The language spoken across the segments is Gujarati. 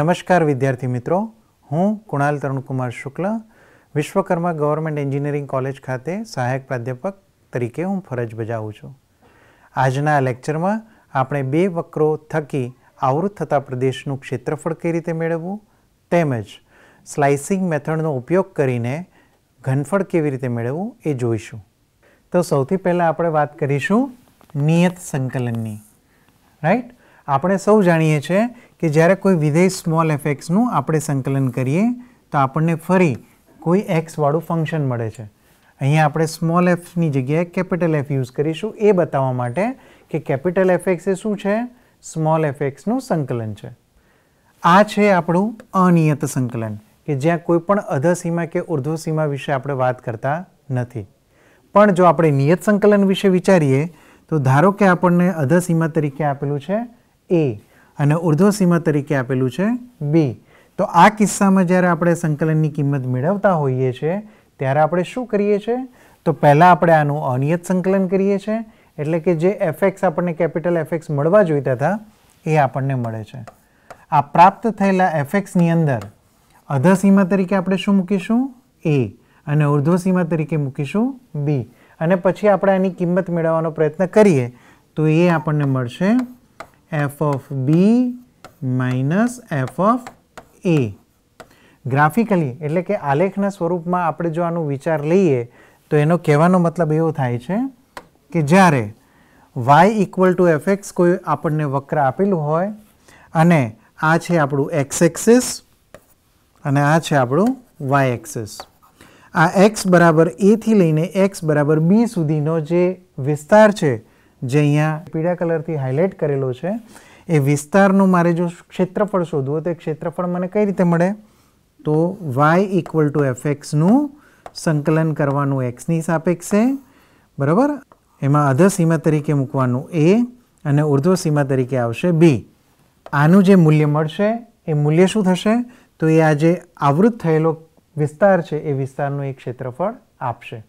નમસ્કાર વિદ્યાર્થી મિત્રો હું Kunal Tarunkumar Shukla Vishwakarma government engineering college ખાતે સહાયક પ્રાધ્યાપક તરીકે હું ફરજ બજાવું છું આજના લેક્ચરમાં આપણે બે વક્રો થકી આવૃત થતા પ્રદેશનું ક્ષેત્રફળ કઈ રીતે મેળવવું તેમજ સ્લાઇસિંગ મેથડનો ઉપયોગ કરીને ઘનફળ કેવી રીતે મેળવવું એ જોઈશું તો સૌથી પહેલાં આપણે વાત કરીશું નિયત સંકલનની રાઈટ આપણે સૌ જાણીએ છીએ કે જ્યારે કોઈ વિધેય સ્મોલ એફેક્સનું આપણે સંકલન કરીએ તો આપણને ફરી કોઈ એક્સવાળું ફંક્શન મળે છે અહીંયા આપણે સ્મોલ એફની જગ્યાએ કેપિટલ એફ યુઝ કરીશું એ બતાવવા માટે કે કેપિટલ એફેક્સ એ શું છે સ્મોલ એફેક્સનું સંકલન છે આ છે આપણું અનિયત સંકલન કે જ્યાં કોઈ પણ અધસીમા કે ઉર્ધ્વસીમા વિશે આપણે વાત કરતા નથી પણ જો આપણે નિયત સંકલન વિશે વિચારીએ તો ધારો કે આપણને અધસીમા તરીકે આપેલું છે એ અને સીમા તરીકે આપેલું છે બી તો આ કિસ્સામાં જ્યારે આપણે સંકલનની કિંમત મેળવતા હોઈએ છીએ ત્યારે આપણે શું કરીએ છીએ તો પહેલાં આપણે આનું અનિયત સંકલન કરીએ છીએ એટલે કે જે એફએક્સ આપણને કેપિટલ એફએક્સ મળવા જોઈતા હતા એ આપણને મળે છે આ પ્રાપ્ત થયેલા એફએક્સની અંદર અધસીમા તરીકે આપણે શું મૂકીશું એ અને સીમા તરીકે મૂકીશું બી અને પછી આપણે આની કિંમત મેળવવાનો પ્રયત્ન કરીએ તો એ આપણને મળશે f of b minus f of a. Graphically એટલે કે આલેખના સ્વરૂપમાં આપણે જો આનું વિચાર લઈએ તો એનો કહેવાનો મતલબ એવો થાય છે કે જ્યારે y equal to F X કોઈ આપણને વક્ર આપેલું હોય અને આ છે આપણું એક્સ એક્સિસ અને આ છે આપણું વાય એક્સિસ આ એક્સ બરાબર એથી લઈને એક્સ બરાબર બી સુધીનો જે વિસ્તાર છે જે અહીંયા પીળા કલરથી હાઇલાઇટ કરેલો છે એ વિસ્તારનું મારે જો ક્ષેત્રફળ શોધવું તો ક્ષેત્રફળ મને કઈ રીતે મળે તો વાય ઇક્વલ ટુ એફ એક્સનું સંકલન કરવાનું એક્સની સાપેક્ષે બરાબર એમાં અધ સીમા તરીકે મૂકવાનું એ અને ઉર્ધ્વ સીમા તરીકે આવશે બી આનું જે મૂલ્ય મળશે એ મૂલ્ય શું થશે તો એ આ જે આવૃત થયેલો વિસ્તાર છે એ વિસ્તારનું એ ક્ષેત્રફળ આપશે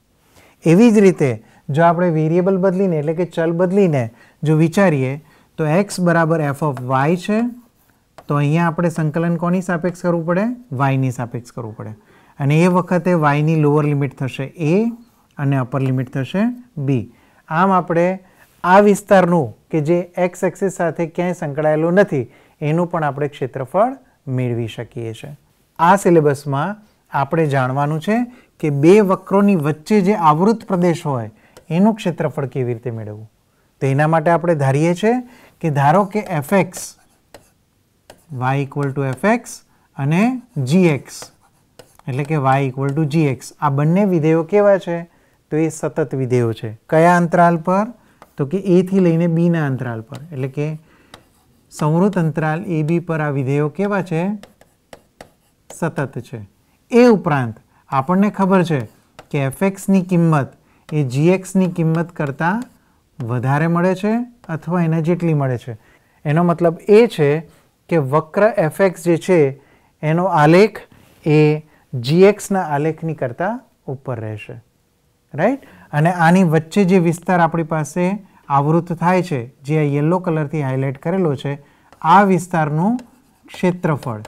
એવી જ રીતે જો આપણે વેરિયેબલ બદલીને એટલે કે ચલ બદલીને જો વિચારીએ તો એક્સ બરાબર એફ ઓફ વાય છે તો અહીંયા આપણે સંકલન કોની સાપેક્ષ કરવું પડે વાયની સાપેક્ષ કરવું પડે અને એ વખતે વાયની લોઅર લિમિટ થશે એ અને અપર લિમિટ થશે બી આમ આપણે આ વિસ્તારનું કે જે એક્સ એક્સિસ સાથે ક્યાંય સંકળાયેલું નથી એનું પણ આપણે ક્ષેત્રફળ મેળવી શકીએ છીએ આ સિલેબસમાં આપણે જાણવાનું છે કે બે વક્રોની વચ્ચે જે આવૃત પ્રદેશ હોય એનું ક્ષેત્રફળ કેવી રીતે મેળવવું તો એના માટે આપણે ધારીએ છીએ કે ધારો કે F X Y equal to F X અને જી એક્સ એટલે કે Y equal to G X આ બંને વિધેયો કેવા છે તો એ સતત વિધેયો છે કયા અંતરાલ પર તો કે એથી લઈને બીના અંતરાલ પર એટલે કે સંવૃત અંતરાલ એ બી પર આ વિધેયો કેવા છે સતત છે એ ઉપરાંત આપણને ખબર છે કે એફ એક્સની કિંમત એ જીએક્સની કિંમત કરતાં વધારે મળે છે અથવા એને જેટલી મળે છે એનો મતલબ એ છે કે વક્ર એફએક્સ જે છે એનો આલેખ એ જીએક્સના આલેખની કરતાં ઉપર રહેશે રાઈટ અને આની વચ્ચે જે વિસ્તાર આપણી પાસે આવૃત થાય છે જે આ યલો કલરથી હાઇલાઇટ કરેલો છે આ વિસ્તારનું ક્ષેત્રફળ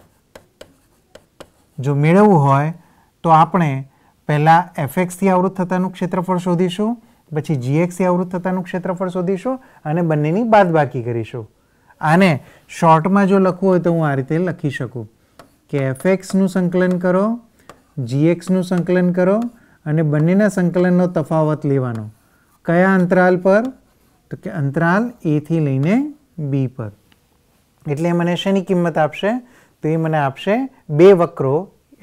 જો મેળવવું હોય તો આપણે પહેલાં એફએક્સથી આવૃત થતાનું ક્ષેત્રફળ શોધીશું પછી જીએક્સથી આવૃત થતાનું ક્ષેત્રફળ શોધીશું અને બંનેની બાદબાકી કરીશું આને શોર્ટમાં જો લખવું હોય તો હું આ રીતે લખી શકું કે એફએક્સનું સંકલન કરો જીએક્સનું સંકલન કરો અને બંનેના સંકલનનો તફાવત લેવાનો કયા અંતરાલ પર તો કે અંતરાલ એથી લઈને બી પર એટલે મને શેની કિંમત આપશે તો એ મને આપશે બે વક્રો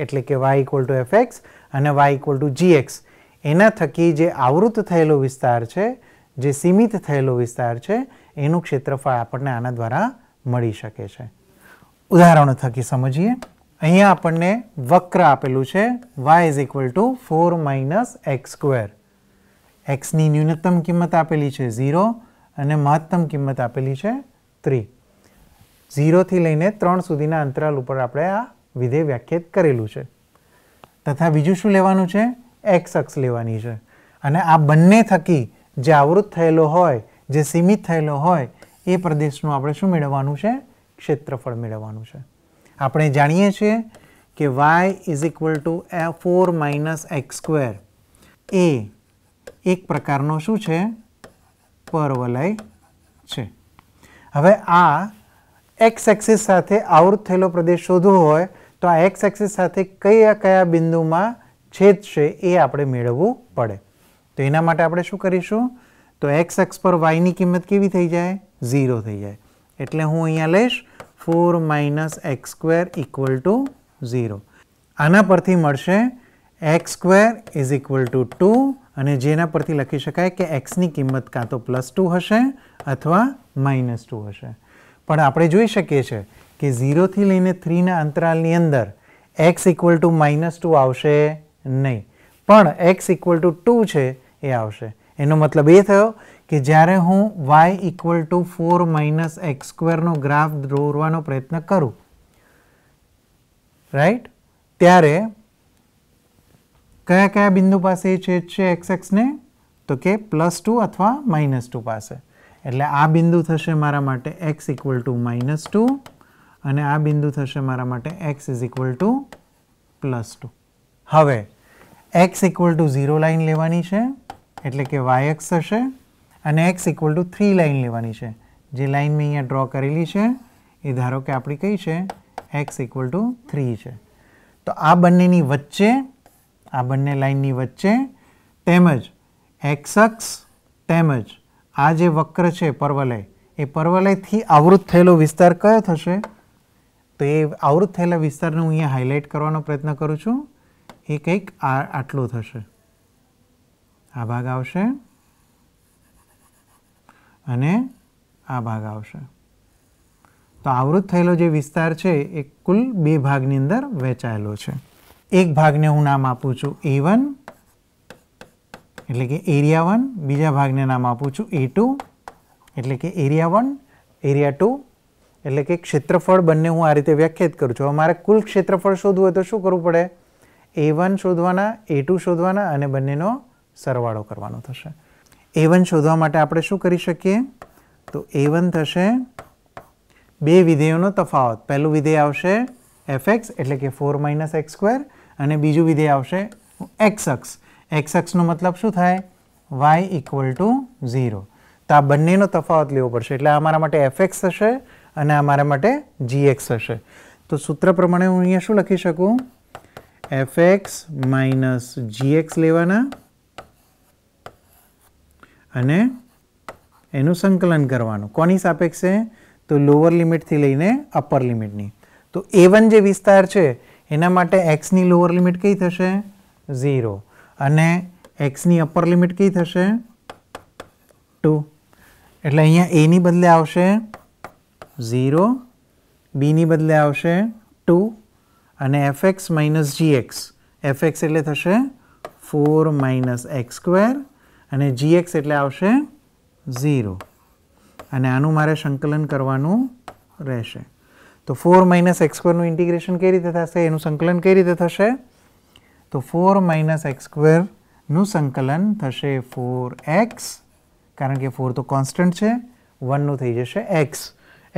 એટલે કે વાય ઇક્વલ ટુ એફએક્સ અને વાય ઇક્વલ ટુ જીએક્સ એના થકી જે આવૃત થયેલો વિસ્તાર છે જે સીમિત થયેલો વિસ્તાર છે એનું ક્ષેત્રફળ આપણને આના દ્વારા મળી શકે છે ઉદાહરણો થકી સમજીએ અહીંયા આપણને વક્ર આપેલું છે Y is equal to four minus X square એક્સની ન્યૂનતમ કિંમત આપેલી છે ઝીરો અને મહત્તમ કિંમત આપેલી છે ત્રી ઝીરોથી લઈને ત્રણ સુધીના અંતરાલ ઉપર આપણે આ વિધેય વ્યાખ્યાત કરેલું છે તથા બીજું શું લેવાનું છે એક્સ અક્ષ લેવાની છે અને આ બંને થકી જે આવૃત થયેલો હોય જે સીમિત થયેલો હોય એ પ્રદેશનું આપણે શું મેળવવાનું છે ક્ષેત્રફળ મેળવવાનું છે આપણે જાણીએ છીએ કે વાય ઇઝ ઇક્વલ ટુ એ ફોર માઇનસ એક્સ સ્ક્વેર એ એક પ્રકારનો શું છે પરવલય છે હવે આ એક્સ એક્સિસ સાથે આવૃત થયેલો પ્રદેશ શોધવો હોય તો આ એક્સ એક્સિસ સાથે કયા કયા બિંદુમાં છેદશે એ આપણે મેળવવું પડે તો એના માટે આપણે શું કરીશું તો એક્સ એક્સ પર વાયની કિંમત કેવી થઈ જાય ઝીરો થઈ જાય એટલે હું અહીંયા લઈશ four minus X square equal to zero આના પરથી મળશે X square is equal to two અને જેના પરથી લખી શકાય કે એક્સની કિંમત કાં તો પ્લસ ટુ હશે અથવા માઇનસ ટુ હશે પણ આપણે જોઈ શકીએ છીએ કે ઝીરોથી લઈને થ્રીના અંતરાલની અંદર X equal to minus two આવશે નહીં પણ એક્સ ઇક્વલ ટુ ટુ છે એ આવશે એનો મતલબ એ થયો કે જ્યારે હું Y equal to four minus X સ્ક્વેરનો ગ્રાફ દોરવાનો પ્રયત્ન કરું રાઈટ ત્યારે કયા કયા બિંદુ પાસે છેદ છે એક્સ એક્સને તો કે પ્લસ ટુ અથવા માઇનસ ટુ પાસે એટલે આ બિંદુ થશે મારા માટે x equal to minus two અને આ બિંદુ થશે મારા માટે X is equal to plus two હવે X equal to zero line લેવાની છે એટલે કે વાય એક્સ થશે અને X equal to three line લેવાની છે જે લાઈન મેં અહીંયા ડ્રો કરેલી છે એ ધારો કે આપણી કઈ છે એક્સ ઇક્વલ ટુ થ્રી છે તો આ બંનેની વચ્ચે આ બંને લાઇનની વચ્ચે તેમજ એક્સ અક્ષ તેમજ આ જે વક્ર છે પર્વલય એ પર્વલયથી આવૃત થયેલો વિસ્તાર કયો થશે તો એ આવૃત થયેલા વિસ્તારને હું અહીંયા હાઇલાઇટ કરવાનો પ્રયત્ન કરું છું એ કંઈક આટલું થશે આ ભાગ આવશે અને આ ભાગ આવશે તો આવૃત થયેલો જે વિસ્તાર છે એ કુલ બે ભાગની અંદર વહેંચાયેલો છે એક ભાગને હું નામ આપું છું એ વન એટલે કે એરિયા વન બીજા ભાગને નામ આપું છું એ ટુ એટલે કે એરિયા વન એરિયા ટુ એટલે કે ક્ષેત્રફળ બંને હું આ રીતે વ્યાખ્યાયિત કરું છું હવે મારે કુલ ક્ષેત્રફળ શોધવું હોય તો શું કરવું પડે એ વન શોધવાના એ શોધવાના અને બંનેનો સરવાળો કરવાનો થશે એ વન શોધવા માટે આપણે શું કરી શકીએ તો એ વન થશે બે વિધેયોનો તફાવત પહેલું વિધેય આવશે એફ એક્સ એટલે કે ફોર માઇનસ એક્સ સ્ક્વેર અને બીજું વિધેય આવશે એક્સ અક્ષ એક્સ અક્ષનો મતલબ શું થાય વાય ઇક્વલ ટુ ઝીરો તો આ બંનેનો તફાવત લેવો પડશે એટલે આ મારા માટે એફ એક્સ થશે અને આ મારા માટે જી એક્સ હશે તો સૂત્ર પ્રમાણે હું અહીંયા શું લખી શકું એફ એક્સ માઇનસ એક્સ લેવાના અને એનું સંકલન કરવાનું કોની સાપેક્ષે તો લોઅર લિમિટથી લઈને અપર લિમિટની તો એ વન જે વિસ્તાર છે એના માટે એક્સની લોઅર લિમિટ કઈ થશે ઝીરો અને એક્સની અપર લિમિટ કઈ થશે ટુ એટલે અહીંયા એની બદલે આવશે ઝીરો બીની બદલે આવશે ટુ અને એફ એક્સ માઇનસ જી એક્સ એફ એક્સ એટલે થશે ફોર માઇનસ એક્સ સ્ક્વેર અને જી એક્સ એટલે આવશે ઝીરો અને આનું મારે સંકલન કરવાનું રહેશે તો ફોર માઇનસ એક્સ સ્ક્વેરનું ઇન્ટિગ્રેશન કઈ રીતે થશે એનું સંકલન કઈ રીતે થશે તો ફોર માઇનસ એક્સ સ્ક્વેરનું સંકલન થશે ફોર એક્સ કારણ કે ફોર તો કોન્સ્ટન્ટ છે વનનું થઈ જશે એક્સ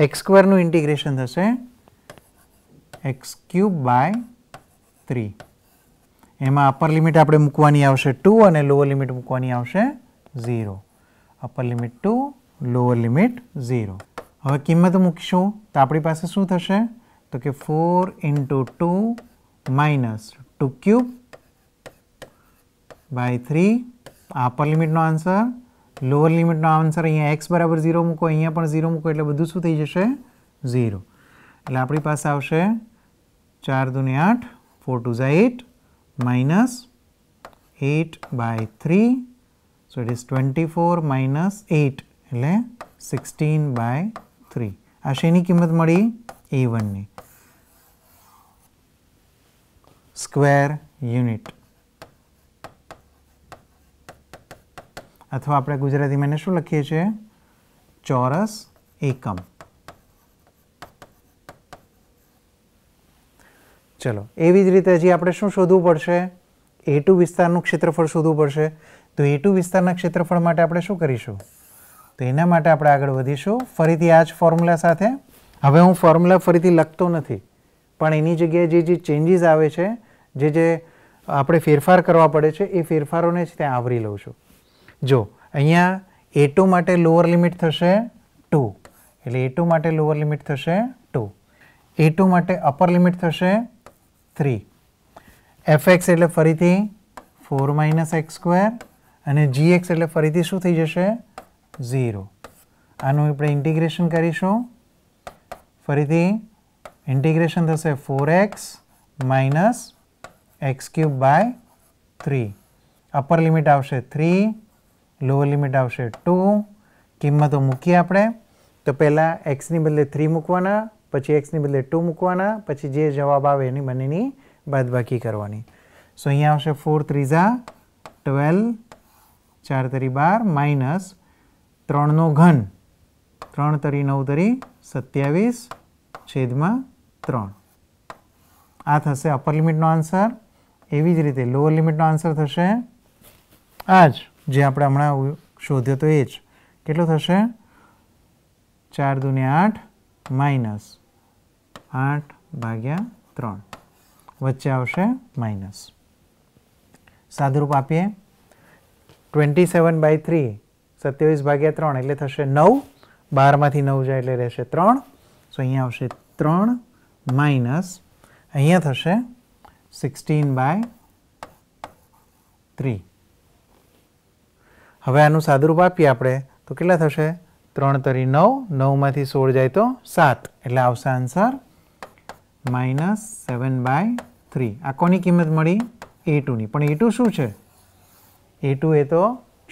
એક્સ સ્ક્વેરનું ઇન્ટિગ્રેશન થશે એક્સ ક્યુબ બાય થ્રી એમાં અપર લિમિટ આપણે મૂકવાની આવશે ટુ અને લોઅર લિમિટ મૂકવાની આવશે zero upper limit two lower limit zero હવે કિંમત મૂકીશું તો આપણી પાસે શું થશે તો કે four into two minus two cube by three આ અપર લિમિટનો આન્સર લોઅર લિમિટનો આન્સર અહીંયા એક્સ બરાબર ઝીરો મૂકો અહીંયા પણ ઝીરો મૂકો એટલે બધું શું થઈ જશે ઝીરો એટલે આપણી પાસે આવશે ચાર દુને આઠ ફોર ટુ ઝા eight minus eight by three so it is twenty four minus eight એટલે સિક્સટીન બાય થ્રી આ શેની કિંમત મળી એ વનની સ્ક્વેર યુનિટ અથવા આપણે ગુજરાતીમાં એને શું લખીએ છીએ ચોરસ એકમ ચલો એવી જ રીતે હજી આપણે શું શોધવું પડશે એ ટુ વિસ્તારનું ક્ષેત્રફળ શોધવું પડશે તો એ ટુ વિસ્તારના ક્ષેત્રફળ માટે આપણે શું કરીશું તો એના માટે આપણે આગળ વધીશું ફરીથી આ જ ફોર્મ્યુલા સાથે હવે હું ફોર્મ્યુલા ફરીથી લખતો નથી પણ એની જગ્યાએ જે જે ચેન્જીસ આવે છે જે જે આપણે ફેરફાર કરવા પડે છે એ ફેરફારોને જ ત્યાં આવરી લઉં છું જો અહીંયા એ ટુ માટે લોઅર લિમિટ થશે ટુ એટલે એ ટુ માટે લોઅર લિમિટ થશે ટુ એ ટુ માટે અપર લિમિટ થશે થ્રી એફ એક્સ એટલે ફરીથી ફોર માઇનસ એક્સ સ્ક્વેર અને જી એક્સ એટલે ફરીથી શું થઈ જશે ઝીરો આનું આપણે ઇન્ટિગ્રેશન કરીશું ફરીથી ઇન્ટિગ્રેશન થશે four x minus X cube by three upper limit આવશે થ્રી લોઅર લિમિટ આવશે ટુ કિંમતો મૂકીએ આપણે તો પહેલાં એક્સની બદલે થ્રી મૂકવાના પછી એક્સની બદલે ટુ મૂકવાના પછી જે જવાબ આવે એની બંનેની બાદબાકી કરવાની સો અહીંયા આવશે ફોર ત્રીઝા ટ્વેલ્વ ચાર તરી બાર માઇનસ ત્રણનો ઘન ત્રણ તરી નવ તરી સત્યાવીસ છેદમાં ત્રણ આ થશે અપર લિમિટનો આન્સર એવી જ રીતે લોઅર લિમિટનો આન્સર થશે આ જ જે આપણે હમણાં શોધ્યો તો એ જ કેટલો થશે ચાર દુને આઠ માઇનસ આઠ ભાગ્યા ત્રણ વચ્ચે આવશે માઇનસ સાદુરૂપ આપીએ ટ્વેન્ટી સેવન બાય થ્રી સત્યાવીસ ભાગ્યા ત્રણ એટલે થશે નવ બારમાંથી નવ જાય એટલે રહેશે ત્રણ સો અહીંયા આવશે ત્રણ માઇનસ અહીંયા થશે સિક્સટીન બાય થ્રી હવે આનું સાદુરૂપ આપીએ આપણે તો કેટલા થશે ત્રણ તરી નવ નવમાંથી સોળ જાય તો સાત એટલે આવશે answer minus seven by three આ કોની કિંમત મળી એ ટુની પણ એ ટુ શું છે એ ટુ એ તો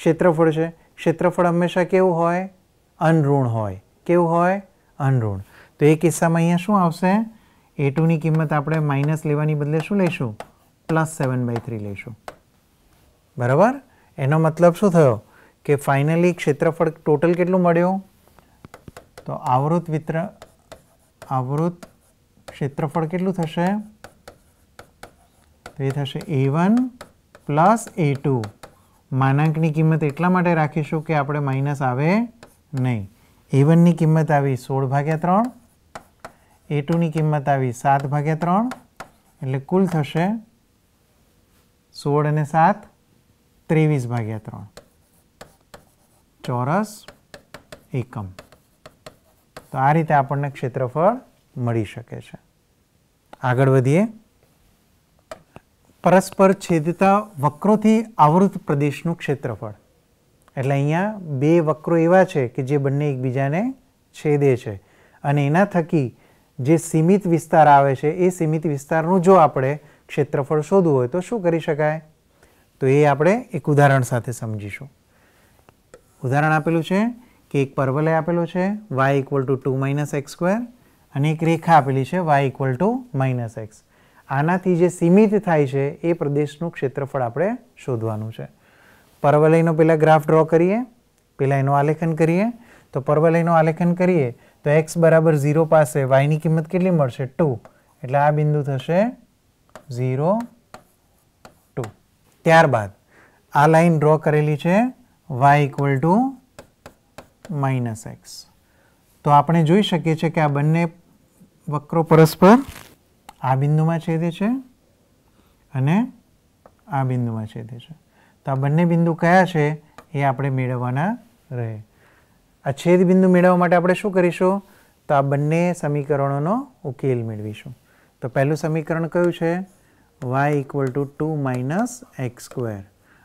ક્ષેત્રફળ છે ક્ષેત્રફળ હંમેશા કેવું હોય અનઋણ હોય કેવું હોય અનઋણ તો એ કિસ્સામાં અહીંયા શું આવશે એ ટુની કિંમત આપણે માઇનસ લેવાની બદલે શું લઈશું પ્લસ સેવન બાય થ્રી લઈશું બરાબર એનો મતલબ શું થયો કે ફાઇનલી ક્ષેત્રફળ ટોટલ કેટલું મળ્યું તો આવૃત વિત્ર આવૃત ક્ષેત્રફળ કેટલું થશે તો એ થશે A one plus A two માનાંકની કિંમત એટલા માટે રાખીશું કે આપણે માઇનસ આવે નહીં એ વનની કિંમત આવી સોળ ભાગ્યા ત્રણ એ ટુની કિંમત આવી સાત ભાગ્યા ત્રણ એટલે કુલ થશે સોળ અને સાત ત્રેવીસ ભાગ્યા ત્રણ ચોરસ એકમ તો આ રીતે આપણને ક્ષેત્રફળ મળી શકે છે આગળ વધીએ પરસ્પર છેદતા વક્રોથી આવૃત પ્રદેશનું ક્ષેત્રફળ એટલે અહીંયા બે વક્રો એવા છે કે જે બંને એકબીજાને છેદે છે અને એના થકી જે સીમિત વિસ્તાર આવે છે એ સીમિત વિસ્તારનું જો આપણે ક્ષેત્રફળ શોધવું હોય તો શું કરી શકાય તો એ આપણે એક ઉદાહરણ સાથે સમજીશું ઉદાહરણ આપેલું છે કે એક પર્વલય આપેલો છે Y equal to two minus X square અને એક રેખા આપેલી છે Y equal to minus X આનાથી જે સીમિત થાય છે એ પ્રદેશનું ક્ષેત્રફળ આપણે શોધવાનું છે પર્વલયનો પહેલાં ગ્રાફ ડ્રો કરીએ પહેલાં એનું આલેખન કરીએ તો પરવલયનું આલેખન કરીએ તો એક્સ બરાબર ઝીરો પાસે વાયની કિંમત કેટલી મળશે ટુ એટલે આ બિંદુ થશે ઝીરો ત્યારબાદ આ લાઈન ડ્રો કરેલી છે Y equal to minus x તો આપણે જોઈ શકીએ છીએ કે આ બંને વક્રો પરસ્પર આ બિંદુમાં છેદે છે અને આ બિંદુમાં છેદે છે તો આ બંને બિંદુ કયા છે એ આપણે મેળવવાના રહે આ છેદ બિંદુ મેળવવા માટે આપણે શું કરીશું તો આ બંને સમીકરણોનો ઉકેલ મેળવીશું તો પહેલું સમીકરણ કયું છે y equal to two minus X square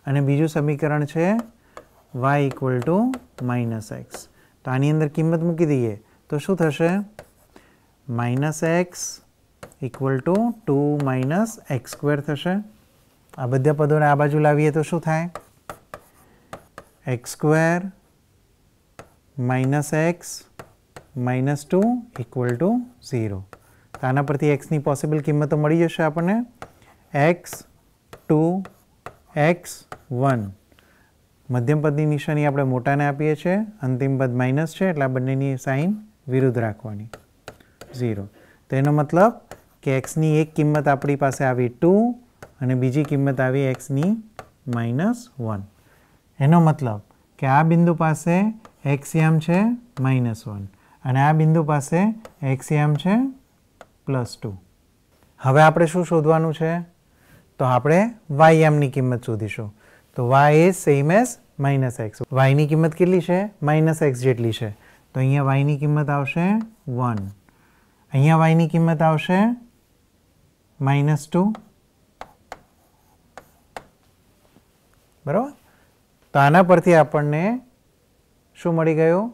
અને બીજું સમીકરણ છે y equal to minus x તો આની અંદર કિંમત મૂકી દઈએ તો શું થશે minus x equal to two minus X square થશે આ બધા પદોને આ બાજુ લાવીએ તો શું થાય X square minus X minus two equal to zero તો આના પરથી એક્સની પોસિબલ કિંમતો મળી જશે આપણને એક્સ ટુ એક્સ વન મધ્યમ પદની નિશાની આપણે મોટાને આપીએ છીએ અંતિમ પદ માઇનસ છે એટલે આ બંનેની સાઇન વિરુદ્ધ રાખવાની ઝીરો તો એનો મતલબ કે એક્સની એક કિંમત આપણી પાસે આવી ટુ અને બીજી કિંમત આવી એક્સની માઇનસ વન એનો મતલબ કે આ બિંદુ પાસે એક્સયામ છે માઇનસ વન અને આ બિંદુ પાસે એક્સયામ છે પ્લસ ટુ હવે આપણે શું શોધવાનું છે તો આપણે વાય એમની કિંમત શોધીશું તો Y is same as minus X વાયની કિંમત કેટલી છે માઇનસ એક્સ જેટલી છે તો અહીંયા વાયની કિંમત આવશે વન અહીંયા વાયની કિંમત આવશે માઇનસ ટુ બરાબર તો આના પરથી આપણને શું મળી ગયું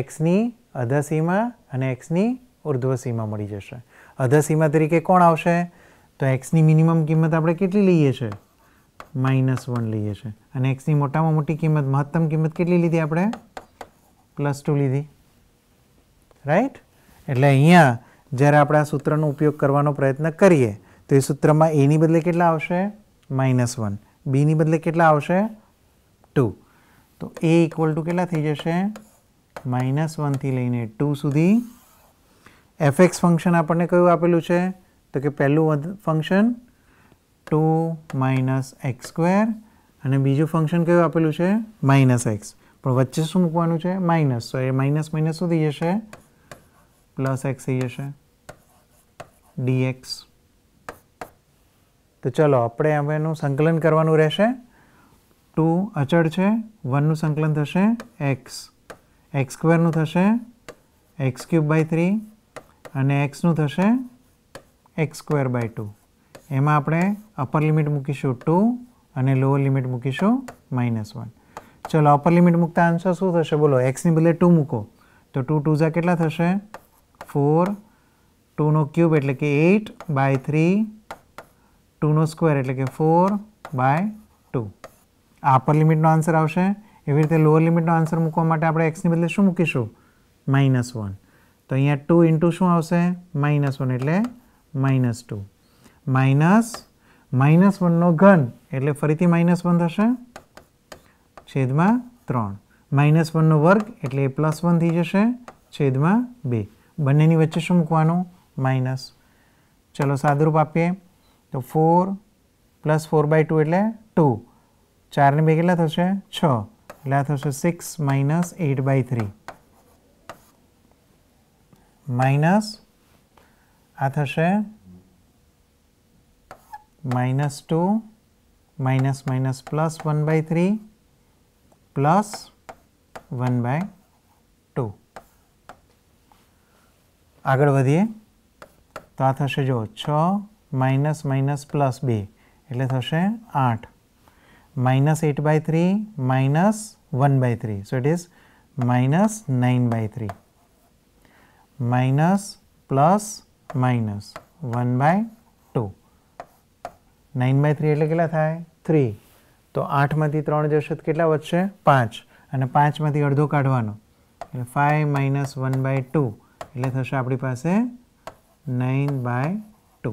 એક્સની અધસીમા અને એક્સની ઉર્ધ્વ સીમા મળી જશે અધસીમા તરીકે કોણ આવશે તો એક્સની મિનિમમ કિંમત આપણે કેટલી લઈએ છીએ માઇનસ વન લઈએ છીએ અને એક્સની મોટામાં મોટી કિંમત મહત્તમ કિંમત કેટલી લીધી આપણે પ્લસ ટુ લીધી રાઈટ એટલે અહીંયા જ્યારે આપણે આ સૂત્રનો ઉપયોગ કરવાનો પ્રયત્ન કરીએ તો એ સૂત્રમાં એની બદલે કેટલા આવશે માઇનસ વન બીની બદલે કેટલા આવશે ટુ તો એ ઇક્વલ ટુ કેટલા થઈ જશે માઇનસ વનથી લઈને ટુ સુધી એફ એક્સ ફંક્શન આપણને કયું આપેલું છે તો કે પહેલું function two minus X square અને બીજું ફંક્શન કયું આપેલું છે માઇનસ એક્સ પણ વચ્ચે શું મૂકવાનું છે માઇનસ તો એ માઇનસ માઇનસ શું થઈ જશે પ્લસ એક્સ થઈ જશે ડીએક્સ તો ચલો આપણે હવે એનું સંકલન કરવાનું રહેશે ટુ અચળ છે વનનું સંકલન થશે એક્સ એક્સ સ્ક્વેરનું થશે એક્સ ક્યુબ બાય થ્રી અને એક્સનું થશે એક્સ સ્ક્વેર બાય ટુ એમાં આપણે અપર લિમિટ મૂકીશું ટુ અને લોઅર લિમિટ મૂકીશું માઇનસ વન ચલો અપર લિમિટ મૂકતા આન્સર શું થશે બોલો એક્સની બદલે ટુ મૂકો તો ટુ ટુ ઝા કેટલા થશે ફોર ટુનો ક્યુબ એટલે કે એઇટ બાય થ્રી ટુનો સ્ક્વેર એટલે કે ફોર બાય ટુ આ અપર લિમિટનો આન્સર આવશે એવી રીતે લોઅર લિમિટનો આન્સર મૂકવા માટે આપણે એક્સની બદલે શું મૂકીશું માઇનસ વન તો અહીંયા ટુ ઇન્ટુ શું આવશે માઇનસ વન એટલે માઇનસ ટુ માઇનસ માઇનસ વનનો ઘન એટલે ફરીથી માઇનસ વન થશે છેદમાં ત્રણ માઇનસ વનનો વર્ગ એટલે એ પ્લસ વન થઈ જશે છેદમાં બે બંનેની વચ્ચે શું મૂકવાનું માઇનસ ચલો સાદુરૂપ આપીએ તો four plus four by two એટલે ટુ ચારને બે કેટલા થશે છ એટલે આ થશે six minus eight by three minus આ થશે minus two minus minus plus one by three plus one by two આગળ વધીએ તો આ થશે જો છ માઇનસ માઇનસ પ્લસ બે એટલે થશે આઠ minus eight by three minus one by three so it is minus nine by three minus plus minus one by two nine by three એટલે કેટલા થાય થ્રી તો આઠમાંથી ત્રણ જશે તો કેટલા વધશે પાંચ અને પાંચમાંથી અડધો કાઢવાનો એટલે five minus one by two એટલે થશે આપણી પાસે નાઇન બાય ટુ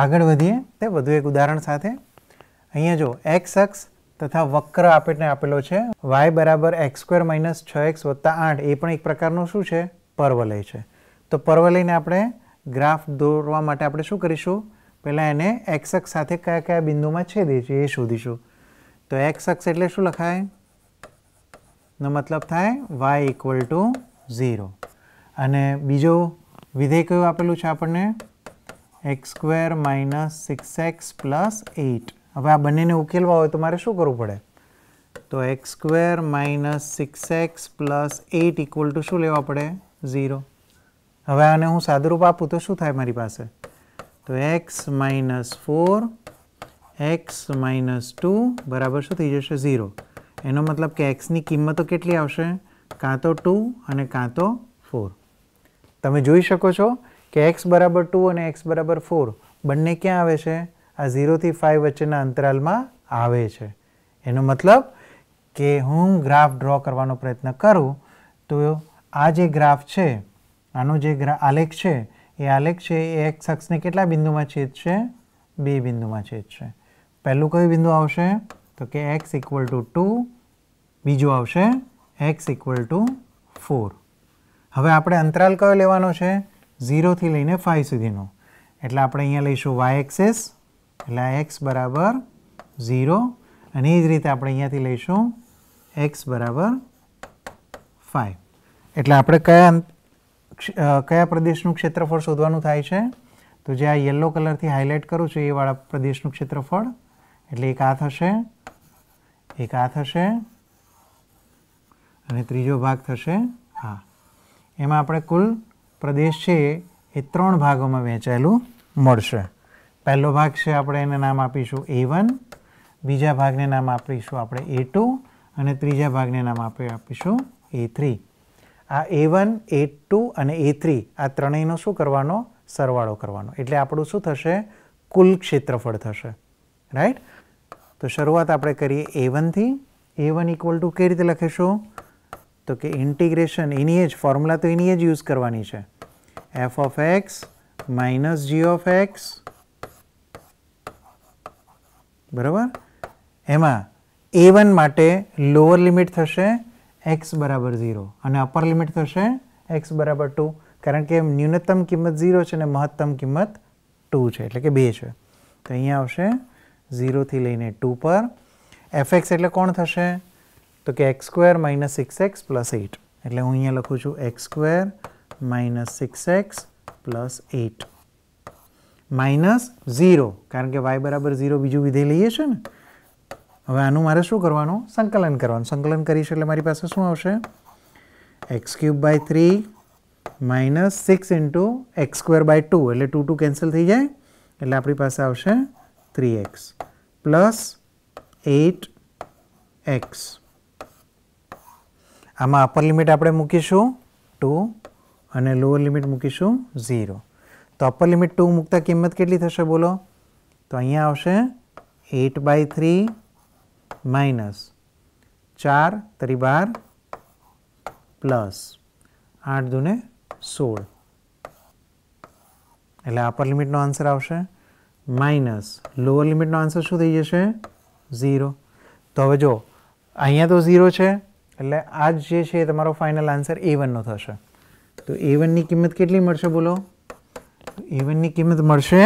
આગળ વધીએ તે વધુ એક ઉદાહરણ સાથે અહીંયા જો એક્સ અક્ષ તથા વક્ર આપણને આપેલો છે વાય બરાબર એક્સ સ્ક્વેર માઇનસ છ એક્સ વત્તા આઠ એ પણ એક પ્રકારનું શું છે પર્વલય છે તો પર્વલયને આપણે ગ્રાફ દોરવા માટે આપણે શું કરીશું પહેલાં એને એક્સક્સ સાથે કયા કયા બિંદુમાં છેદીએ છીએ એ શોધીશું તો એક્સક્સ એટલે શું લખાય નો મતલબ થાય વાય ઇક્વલ ટુ ઝીરો અને બીજો વિધેય કયું આપેલું છે આપણને x square minus six x plus eight હવે આ બંનેને ઉકેલવા હોય તો મારે શું કરવું પડે તો x square minus six x plus eight equal to શું લેવા પડે ઝીરો હવે આને હું સાદુરૂપ આપું તો શું થાય મારી પાસે તો x minus four x minus two બરાબર શું થઈ જશે ઝીરો એનો મતલબ કે એક્સની કિંમતો કેટલી આવશે કાં તો ટુ અને કાં તો ફોર તમે જોઈ શકો છો કે એક્સ બરાબર ટુ અને એક્સ બરાબર ફોર બંને ક્યાં આવે છે આ ઝીરોથી ફાઇવ વચ્ચેના અંતરાલમાં આવે છે એનો મતલબ કે હું ગ્રાફ ડ્રો કરવાનો પ્રયત્ન કરું તો આ જે ગ્રાફ છે આનો જે આલેખ છે એ આલેખ છે એ એક્સ અક્ષને કેટલા બિંદુમાં છે બે બિંદુમાં છે પહેલું કયું બિંદુ આવશે તો કે એક્સ ઇક્વલ ટુ ટુ બીજું આવશે એક્સ ઇક્વલ ટુ ફોર હવે આપણે અંતરાલ કયો લેવાનો છે ઝીરોથી લઈને ફાઇવ સુધીનો એટલે આપણે અહીંયા લઈશું વાય એક્સિસ એટલે એક્સ બરાબર ઝીરો અને એ જ રીતે આપણે અહીંયાથી લઈશું એક્સ બરાબર ફાઇવ એટલે આપણે કયા કયા પ્રદેશનું ક્ષેત્રફળ શોધવાનું થાય છે તો જે આ યલો કલરથી હાઇલાઇટ કરું છું એવાળા પ્રદેશનું ક્ષેત્રફળ એટલે એક આ થશે એક આ થશે અને ત્રીજો ભાગ થશે આ એમાં આપણે કુલ પ્રદેશ છે એ ત્રણ ભાગોમાં વહેંચાયેલું મળશે પહેલો ભાગ છે આપણે એને નામ આપીશું એ વન બીજા ભાગને નામ આપીશું આપણે એ ટુ અને ત્રીજા ભાગને નામ આપી આપીશું એ થ્રી આ એ વન એ ટુ અને એ થ્રી આ ત્રણેયનો શું કરવાનો સરવાળો કરવાનો એટલે આપણું શું થશે કુલ ક્ષેત્રફળ થશે રાઈટ તો શરૂઆત આપણે કરીએ એ વનથી એ વન ઇક્વલ ટુ કઈ રીતે લખીશું તો કે ઇન્ટિગ્રેશન એની જ ફોર્મ્યુલા તો એની જ યુઝ કરવાની છે f of x minus g of x બરાબર એમાં એ વન માટે લોઅર લિમિટ થશે એક્સ બરાબર ઝીરો અને અપર લિમિટ થશે એક્સ બરાબર ટુ કારણ કે ન્યૂનતમ કિંમત ઝીરો છે અને મહત્તમ કિંમત ટુ છે એટલે કે બે છે તો અહીંયા આવશે ઝીરોથી લઈને ટુ પર એફ એક્સ એટલે કોણ થશે તો કે x square minus six x plus eight એટલે હું અહીંયા લખું છું x square minus six x plus eight minus zero કારણ કે વાય બરાબર ઝીરો બીજું વિધે લઈએ છે ને હવે આનું મારે શું કરવાનું સંકલન કરવાનું સંકલન કરીશ એટલે મારી પાસે શું આવશે x cube by three minus six into x square by two એટલે ટુ ટુ કેન્સલ થઈ જાય એટલે આપણી પાસે આવશે three x plus eight x આમાં અપર લિમિટ આપણે મૂકીશું ટુ અને લોઅર લિમિટ મૂકીશું ઝીરો તો અપર લિમિટ ટુ મૂકતા કિંમત કેટલી થશે બોલો તો અહીંયા આવશે એટ બાય થ્રી માઇનસ ચાર તરી બાર પ્લસ આઠ દુને સોળ એટલે અપર લિમિટનો આન્સર આવશે માઇનસ લોઅર લિમિટનો આન્સર શું થઈ જશે ઝીરો તો હવે જો અહીંયા તો ઝીરો છે એટલે આ જે છે એ તમારો ફાઇનલ આન્સર એ વનનો થશે તો એ વનની કિંમત કેટલી મળશે બોલો એ વનની કિંમત મળશે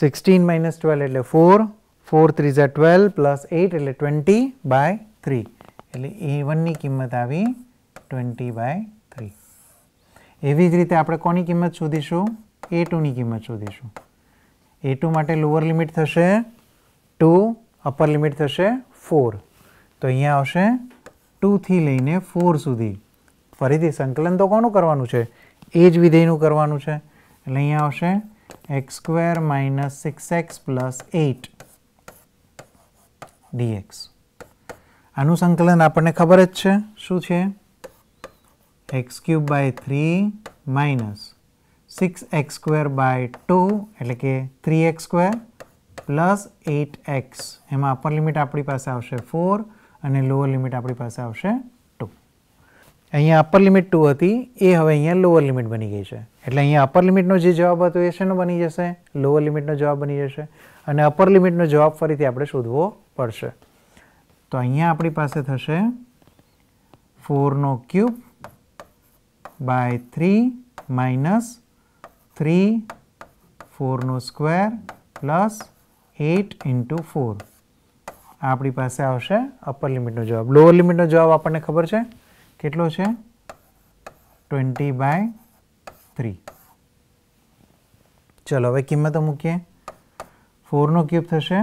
સિક્સટીન માઇનસ ટ્વેલ્વ એટલે ફોર 4 3 ઝા 12 પ્લસ 8 એટલે 20 બાય 3 એટલે એ વનની કિંમત આવી 20 બાય 3 એવી જ રીતે આપણે કોની કિંમત શોધીશું એ ટુની કિંમત શોધીશું એ માટે લોઅર લિમિટ થશે ટુ અપર લિમિટ થશે ફોર તો અહીંયા આવશે ટુથી લઈને ફોર સુધી ફરીથી સંકલન તો કોનું કરવાનું છે એ જ વિધેયનું કરવાનું છે એટલે અહીંયા આવશે x square minus six x plus eight dx આનું સંકલન આપણને ખબર જ છે શું છે x cube by three minus six x square by two એટલે કે three x square plus eight x એમાં અપર લિમિટ આપણી પાસે આવશે ફોર અને લોઅર લિમિટ આપણી પાસે આવશે અહીંયા અપર લિમિટ ટુ હતી એ હવે અહીંયા લોઅર લિમિટ બની ગઈ છે એટલે અહીંયા અપર લિમિટનો જે જવાબ હતો એ શેનો બની જશે લોઅર લિમિટનો જવાબ બની જશે અને અપર લિમિટનો જવાબ ફરીથી આપણે શોધવો પડશે તો અહીંયા આપણી પાસે થશે ફોરનો cube by three minus three ફોરનો square plus eight into four આપણી પાસે આવશે અપર લિમિટનો જવાબ લોઅર લિમિટનો જવાબ આપણને ખબર છે કેટલો છે ટ્વેન્ટી બાય થ્રી ચલો હવે કિંમતો મૂકીએ ફોરનો ક્યુબ થશે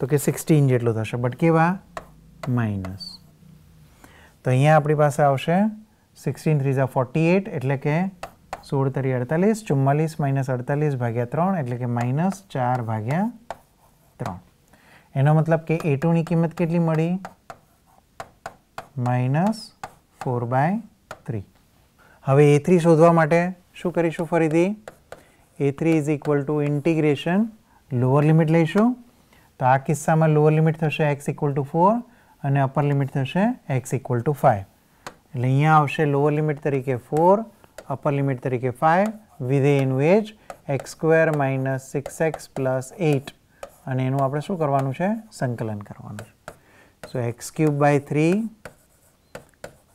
તો કે સિક્સટીન જેટલું થશે બટ કેવા માઇનસ તો અહીંયા આપણી પાસે આવશે સિક્સટીન થ્રી ઝા ફોર્ટી એટ એટલે કે સોળ તરી અડતાલીસ ચુમ્માલીસ માઇનસ અડતાલીસ ભાગ્યા ત્રણ એટલે કે માઇનસ ચાર ભાગ્યા ત્રણ એનો મતલબ કે એ ટુની કિંમત કેટલી મળી માઇનસ ફોર બાય થ્રી હવે એ થ્રી શોધવા માટે શું કરીશું ફરીથી A three is equal to integration lower limit લઈશું તો આ કિસ્સામાં લોઅર લિમિટ થશે એક્સ ઇક્વલ ટુ ફોર અને અપર લિમિટ થશે એક્સ ઇક્વલ ટુ ફાઇવ એટલે અહીંયા આવશે લોઅર લિમિટ તરીકે ફોર અપર લિમિટ તરીકે ફાઇવ વિધેયનું એજ x square minus six x plus eight અને એનું આપણે શું કરવાનું છે સંકલન કરવાનું છે so x cube by three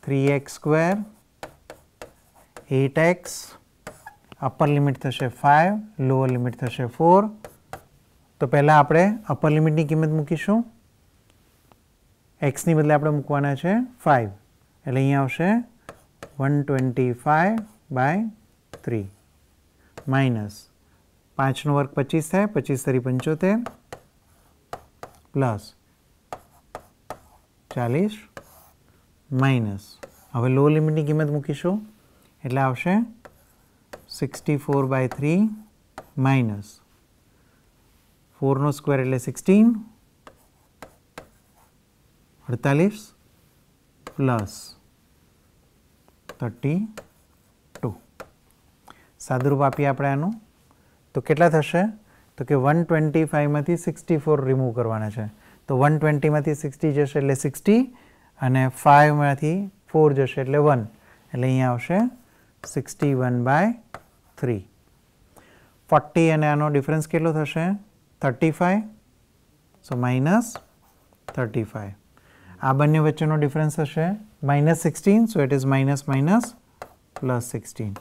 three x square eight x upper limit થશે ફાઇવ લોઅર લિમિટ થશે ફોર પહેલા આપણે અપર લિમિટ ની કિંમત મૂકીશું x ની એટલે આપણે મુકવાના છે 5 એટલે અહીં આવશે 125 / 3 - 5 નો વર્ગ 25 થાય 25 * 3 = 75 + 40 - હવે લોઅર લિમિટ ની કિંમત મૂકીશું એટલે આવશે 64 / 3 - 4 નો સ્ક્વેર એટલે 16 અડતાલીસ પ્લસ થર્ટી ટુ સાદુરૂપ આપીએ આપણે આનું તો કેટલા થશે તો કે વન ટ્વેન્ટી ફાઇવમાંથી સિક્સટી ફોર રિમૂવ કરવાના છે તો વન 120માંથી સિક્સટી જશે એટલે સિક્સટી અને ફાઇવમાંથી ફોર જશે એટલે વન એટલે અહીંયા આવશે વન બાય થ્રી ફોર્ટી અને આનો ડિફરન્સ કેટલો થશે 35 સો માઇનસ 35 આ બંને વચ્ચેનો ડિફરન્સ હશે minus sixteen so it is minus minus plus sixteen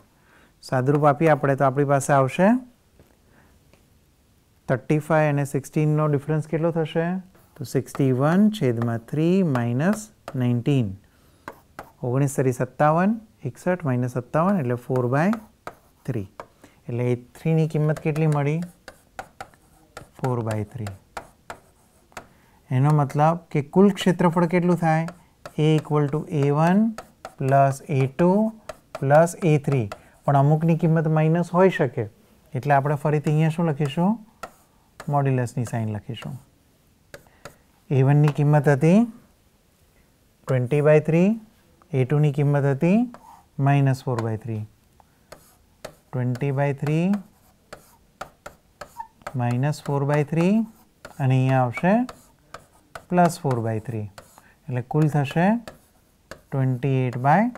સાદુરૂપ આપીએ આપણે તો આપણી પાસે આવશે થર્ટી ફાઇવ અને સિક્સટીનનો ડિફરન્સ કેટલો થશે તો સિક્સટી વન છેદમાં થ્રી માઇનસ નાઇન્ટીન ઓગણીસ તરી સત્તાવન એકસઠ માઇનસ સત્તાવન એટલે ફોર બાય થ્રી એટલે એ થ્રીની કિંમત કેટલી મળી ફોર બાય થ્રી એનો મતલબ કે કુલ ક્ષેત્રફળ કેટલું થાય એ equal to A one plus A two plus A three પણ અમુકની કિંમત માઇનસ હોઈ શકે એટલે આપણે ફરીથી અહીંયા શું લખીશું મોડ્યુલસની સાઇન લખીશું એ વનની કિંમત હતી ટ્વેન્ટી બાય થ્રી એ ટુની કિંમત હતી minus four by three twenty by three minus four by three અને અહીંયા આવશે પ્લસ ફોર બાય થ્રી એટલે કુલ થશે ટ્વેન્ટી એટ બાય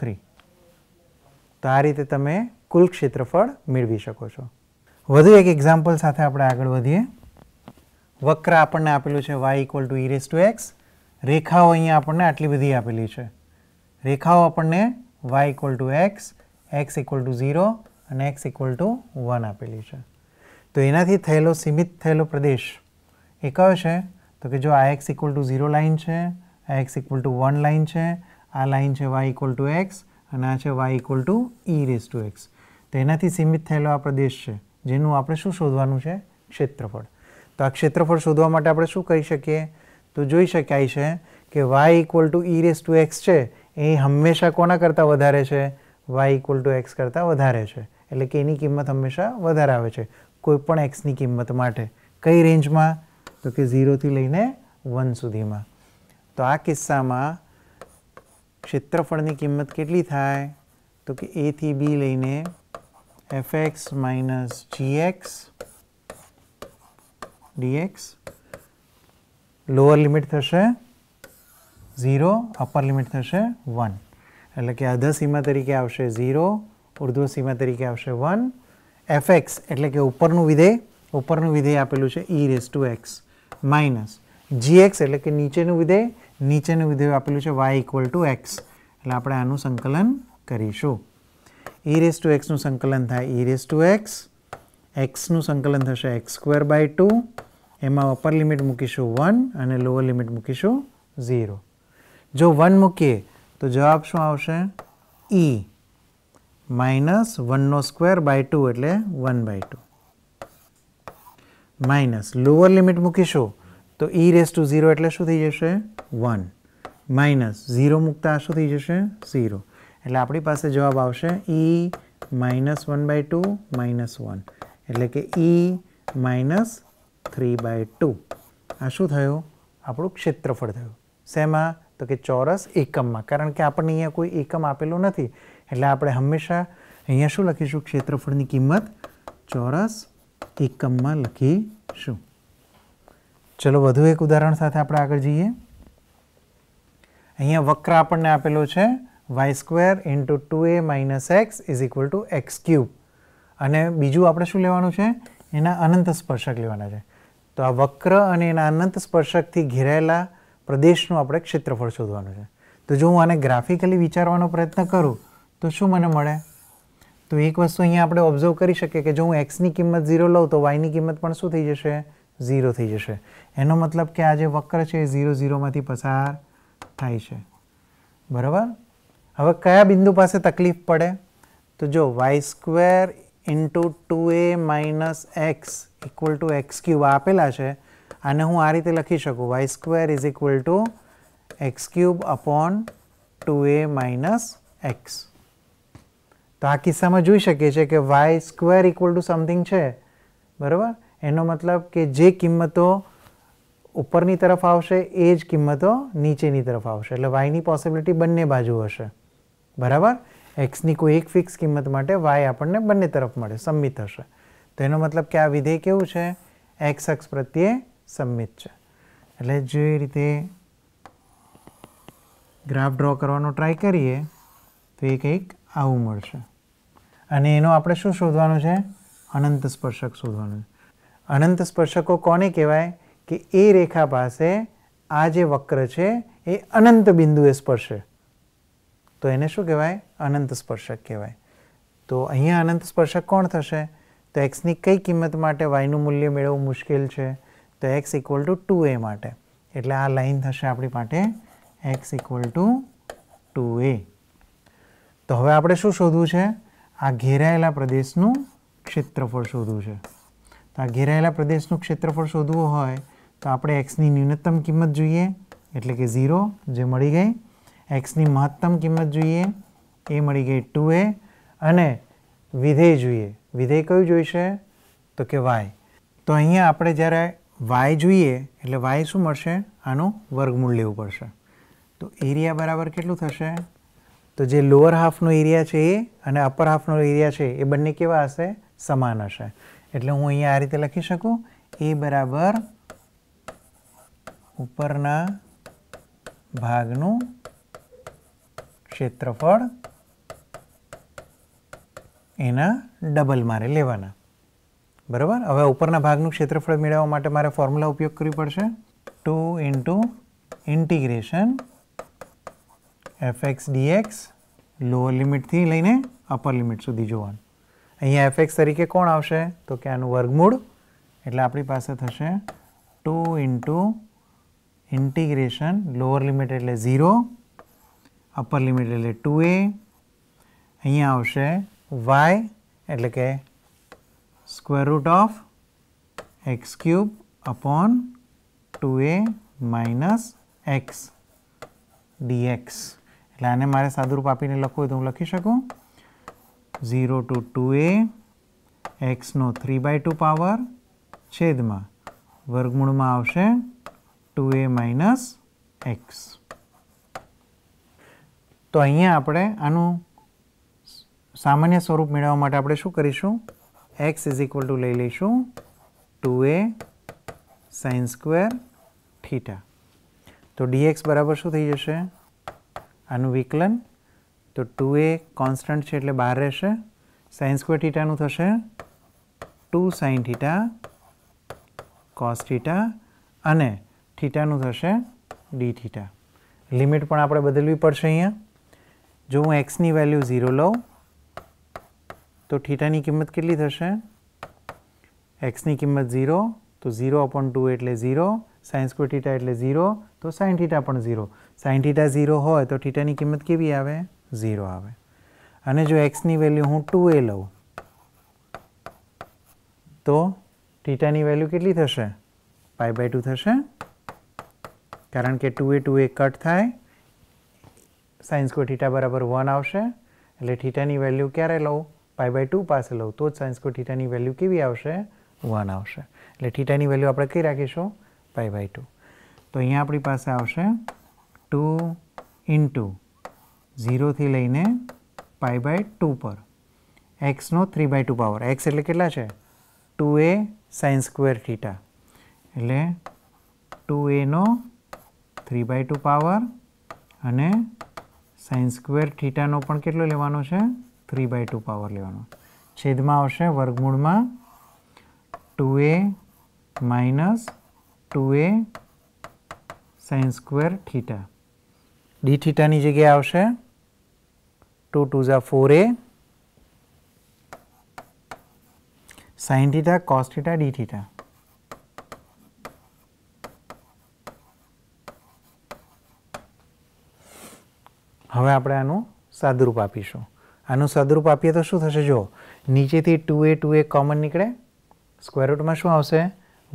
થ્રી તો આ રીતે તમે કુલ ક્ષેત્રફળ મેળવી શકો છો વધુ એક એક્ઝામ્પલ સાથે આપણે આગળ વધીએ વક્ર આપણને આપેલું છે Y equal to e raise to X રેખાઓ અહીંયા આપણને આટલી બધી આપેલી છે રેખાઓ આપણને Y equal to X X equal to zero અને એક્સ ઇક્વલ ટુ વન આપેલી છે તો એનાથી થયેલો સીમિત થયેલો પ્રદેશ એ કયો છે તો કે જો આ x equal to zero line છે આ x equal to one line છે આ લાઇન છે વાય ઇક્વલ ટુ એક્સ અને આ છે Y equal to e raise to x તો એનાથી સીમિત થયેલો આ પ્રદેશ છે જેનું આપણે શું શોધવાનું છે ક્ષેત્રફળ તો આ ક્ષેત્રફળ શોધવા માટે આપણે શું કરી શકીએ તો જોઈ શકાય છે કે Y equal to e raise to x છે એ હંમેશા કોના કરતાં વધારે છે વાય ઇક્વલ ટુ એક્સ કરતાં વધારે છે એટલે કે એની કિંમત હંમેશા વધારે આવે છે કોઈપણ x ની કિંમત માટે કઈ રેન્જમાં તો કે 0 થી લઈને 1 સુધીમાં તો આ કિસ્સામાં ક્ષેત્રફળની કિંમત કેટલી થાય તો કે a થી b લઈને fx - gx dx lower limit થશે 0 અપર લિમિટ થશે 1 એટલે કે આ ધાસીમાં તરીકે આવશે 0 ઉર્ધ્વ સીમા તરીકે આવશે 1 એફ એક્સ એટલે કે ઉપરનું વિધેય ઉપરનું વિધેય આપેલું છે e raise to x minus g x એટલે કે નીચેનું વિધેય નીચેનું વિધેય આપેલું છે વાય ઇક્વલ ટુ એક્સ એટલે આપણે આનું સંકલન કરીશું ઈ રેસ ટુ એક્સનું સંકલન થાય ઈ રેસ ટુ એક્સ એક્સનું સંકલન થશે એક્સ સ્ક્વેર બાય ટુ એમાં અપર લિમિટ મૂકીશું વન અને લોઅર લિમિટ મૂકીશું ઝીરો જો વન મૂકીએ તો જવાબ શું આવશે ઈ e. માઇનસ વનનો સ્ક્વેર બાય ટુ એટલે one by two minus lower limit મૂકીશું તો ઈ રેસ ટુ ઝીરો એટલે શું થઈ જશે વન માઇનસ ઝીરો મૂકતા શું થઈ જશે ઝીરો એટલે આપણી પાસે જવાબ આવશે e e minus one by two minus one એટલે કે e e minus three by two આ શું થયું આપણું ક્ષેત્રફળ થયું શેમાં તો કે ચોરસ એકમમાં કારણ કે આપણને અહીંયા કોઈ એકમ આપેલું નથી એટલે આપણે હંમેશા અહીંયા શું લખીશું ક્ષેત્રફળની કિંમત ચોરસ એકમમાં લખીશું ચલો વધુ એક ઉદાહરણ સાથે આપણે આગળ જઈએ અહીંયા વક્ર આપણને આપેલો છે y square into two a minus x is equal to x cube અને બીજું આપણે શું લેવાનું છે એના અનંત સ્પર્શક લેવાના છે તો આ વક્ર અને એના અનંત સ્પર્શકથી ઘેરાયેલા પ્રદેશનું આપણે ક્ષેત્રફળ શોધવાનું છે તો જો હું આને ગ્રાફિકલી વિચારવાનો પ્રયત્ન કરું તો શું મને મળે તો એક વસ્તુ અહીંયા આપણે ઓબ્ઝર્વ કરી શકીએ કે જો હું એક્સની કિંમત ઝીરો લઉં તો વાયની કિંમત પણ શું થઈ જશે ઝીરો થઈ જશે એનો મતલબ કે આ જે વક્ર છે એ ઝીરો ઝીરોમાંથી પસાર થાય છે બરાબર હવે કયા બિંદુ પાસે તકલીફ પડે તો જો y square into two a minus x equal to x cube આપેલા છે આને હું આ રીતે લખી શકું y square is equal to x cube upon two a minus x તો આ કિસ્સામાં જોઈ શકીએ છીએ કે Y square equal to something છે બરાબર એનો મતલબ કે જે કિંમતો ઉપરની તરફ આવશે એ જ કિંમતો નીચેની તરફ આવશે એટલે વાયની પોસિબિલિટી બંને બાજુ હશે બરાબર એક્સની કોઈ એક ફિક્સ કિંમત માટે વાય આપણને બંને તરફ મળે સંમિત હશે તો એનો મતલબ કે આ વિધેય કેવું છે એક્સ અક્ષ પ્રત્યે સંમિત છે એટલે જે રીતે ગ્રાફ ડ્રો કરવાનો ટ્રાય કરીએ તો એ કંઈક આવું મળશે અને એનું આપણે શું શોધવાનું છે અનંત સ્પર્શક શોધવાનું છે અનંત સ્પર્શકો કોને કહેવાય કે એ રેખા પાસે આ જે વક્ર છે એ અનંત બિંદુએ સ્પર્શે તો એને શું કહેવાય અનંત સ્પર્શક કહેવાય તો અહીંયા અનંત સ્પર્શક કોણ થશે તો એક્સની કઈ કિંમત માટે વાયનું મૂલ્ય મેળવવું મુશ્કેલ છે તો x equal to two a માટે એટલે આ લાઇન થશે આપણી માટે x equal to two a તો હવે આપણે શું શોધવું છે આ ઘેરાયેલા પ્રદેશનું ક્ષેત્રફળ શોધવું છે તો આ ઘેરાયેલા પ્રદેશનું ક્ષેત્રફળ શોધવું હોય તો આપણે એક્સની ન્યૂનતમ કિંમત જોઈએ એટલે કે ઝીરો જે મળી ગઈ એક્સની મહત્તમ કિંમત જોઈએ એ મળી ગઈ ટુ એ અને વિધેય જોઈએ વિધેય કયું જોઈશે તો કે વાય તો અહીંયા આપણે જ્યારે વાય જોઈએ એટલે વાય શું મળશે આનું વર્ગમૂળ લેવું પડશે તો એરિયા બરાબર કેટલું થશે તો જે લોઅર હાફનો એરિયા છે એ અને અપર હાફનો એરિયા છે એ બંને કેવા હશે સમાન હશે એટલે હું અહીંયા આ રીતે લખી શકું એ બરાબર ઉપરના ભાગનું ક્ષેત્રફળ એના ડબલ મારે લેવાના બરાબર હવે ઉપરના ભાગનું ક્ષેત્રફળ મેળવવા માટે મારે ફોર્મ્યુલા ઉપયોગ કરવી પડશે two into integration f x dx lower લિમિટથી લઈને અપર લિમિટ સુધી જોવાનું અહીંયા એફ એક્સ તરીકે કોણ આવશે તો કે આનું વર્ગમૂળ એટલે આપણી પાસે થશે two into integration lower limit એટલે ઝીરો અપર લિમિટ એટલે ટુ એ અહીંયા આવશે વાય એટલે કે square root of x cube upon two a minus x dx એટલે આને મારે સાદુરૂપ આપીને લખવું હોય તો હું લખી શકું ઝીરો ટુ ટુ એ એક્સનો થ્રી બાય ટુ પાવર છેદમાં વર્ગમૂળમાં આવશે ટુ એ માઇનસ એક્સ તો અહીંયા આપણે આનું સામાન્ય સ્વરૂપ મેળવવા માટે આપણે શું કરીશું એક્સ ઇઝ ઇક્વલ ટુ લઈ લઈશું two a sines square theta તો ડીએક્સ બરાબર શું થઈ જશે આનું વિકલન તો ટુ એ કોન્સ્ટન્ટ છે એટલે બહાર રહેશે સાઇન સ્ક્વેર થીટાનું થશે two sine theta cos theta અને થીટાનું થશે ડી થીટા લિમિટ પણ આપણે બદલવી પડશે અહીંયા જો હું એક્સની વેલ્યુ ઝીરો લઉં તો થીટાની કિંમત કેટલી થશે એક્સની કિંમત ઝીરો તો ઝીરો અપોન ટુ એટલે ઝીરો સાઇન્સ સ્ક્વેર થીટા એટલે ઝીરો તો સાઇન થીટા પણ ઝીરો sin थीटा 0 હોય તો થીટા ની કિંમત કેવી આવે 0 આવે અને જો x ની વેલ્યુ હું 2a લઉં તો થીટા ની વેલ્યુ કેટલી થશે π/2 થશે કારણ કે 2a 2a કટ થાય sin² थीटा = 1 આવશે એટલે થીટા ની વેલ્યુ ક્યારે લઉં π/2 પાસે લઉં તો sin² थीटा ની વેલ્યુ કેવી આવશે 1 આવશે એટલે થીટા ની વેલ્યુ આપણે કઈ રાખીશું π/2 તો અહીં આપણી પાસે આવશે ટુ ઇન્ટુ ઝીરોથી લઈને પાઈ બાય ટુ પર એક્સનો three by two power x એટલે કેટલા છે two a sines square theta એટલે ટુ એનો થ્રી બાય ટુ પાવર અને સાઇન્સ સ્ક્વેર થીટાનો પણ કેટલો લેવાનો છે થ્રી બાય ટુ પાવર લેવાનો છેદમાં આવશે વર્ગમૂળમાં two a minus two a sines square theta d થીટાની જગ્યાએ આવશે ટુ ટુ ઝા four a sine theta cos theta d theta હવે આપણે આનું સાદુરૂપ આપીશું આનું સાદુરૂપ આપીએ તો શું થશે જો નીચેથી two A two a common નીકળે સ્ક્વેર રૂટમાં શું આવશે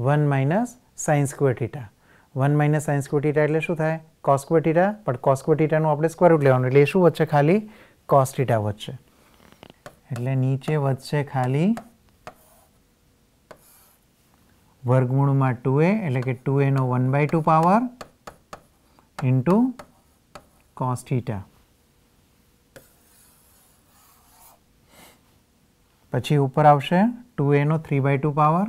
one minus sine square theta one minus sine square theta એટલે શું થાય કોસ ટીટા પણ કોસ ટીટાનું આપણે સ્ક્વેર રૂટ લેવાનું એટલે શું વધશે ખાલી કોસ ટીટા વધશે એટલે નીચે વધશે ખાલી વર્ગમૂળમાં ટુ એ એટલે કે ટુ એનો one by two power into cos theta પછી ઉપર આવશે ટુ એનો three by two power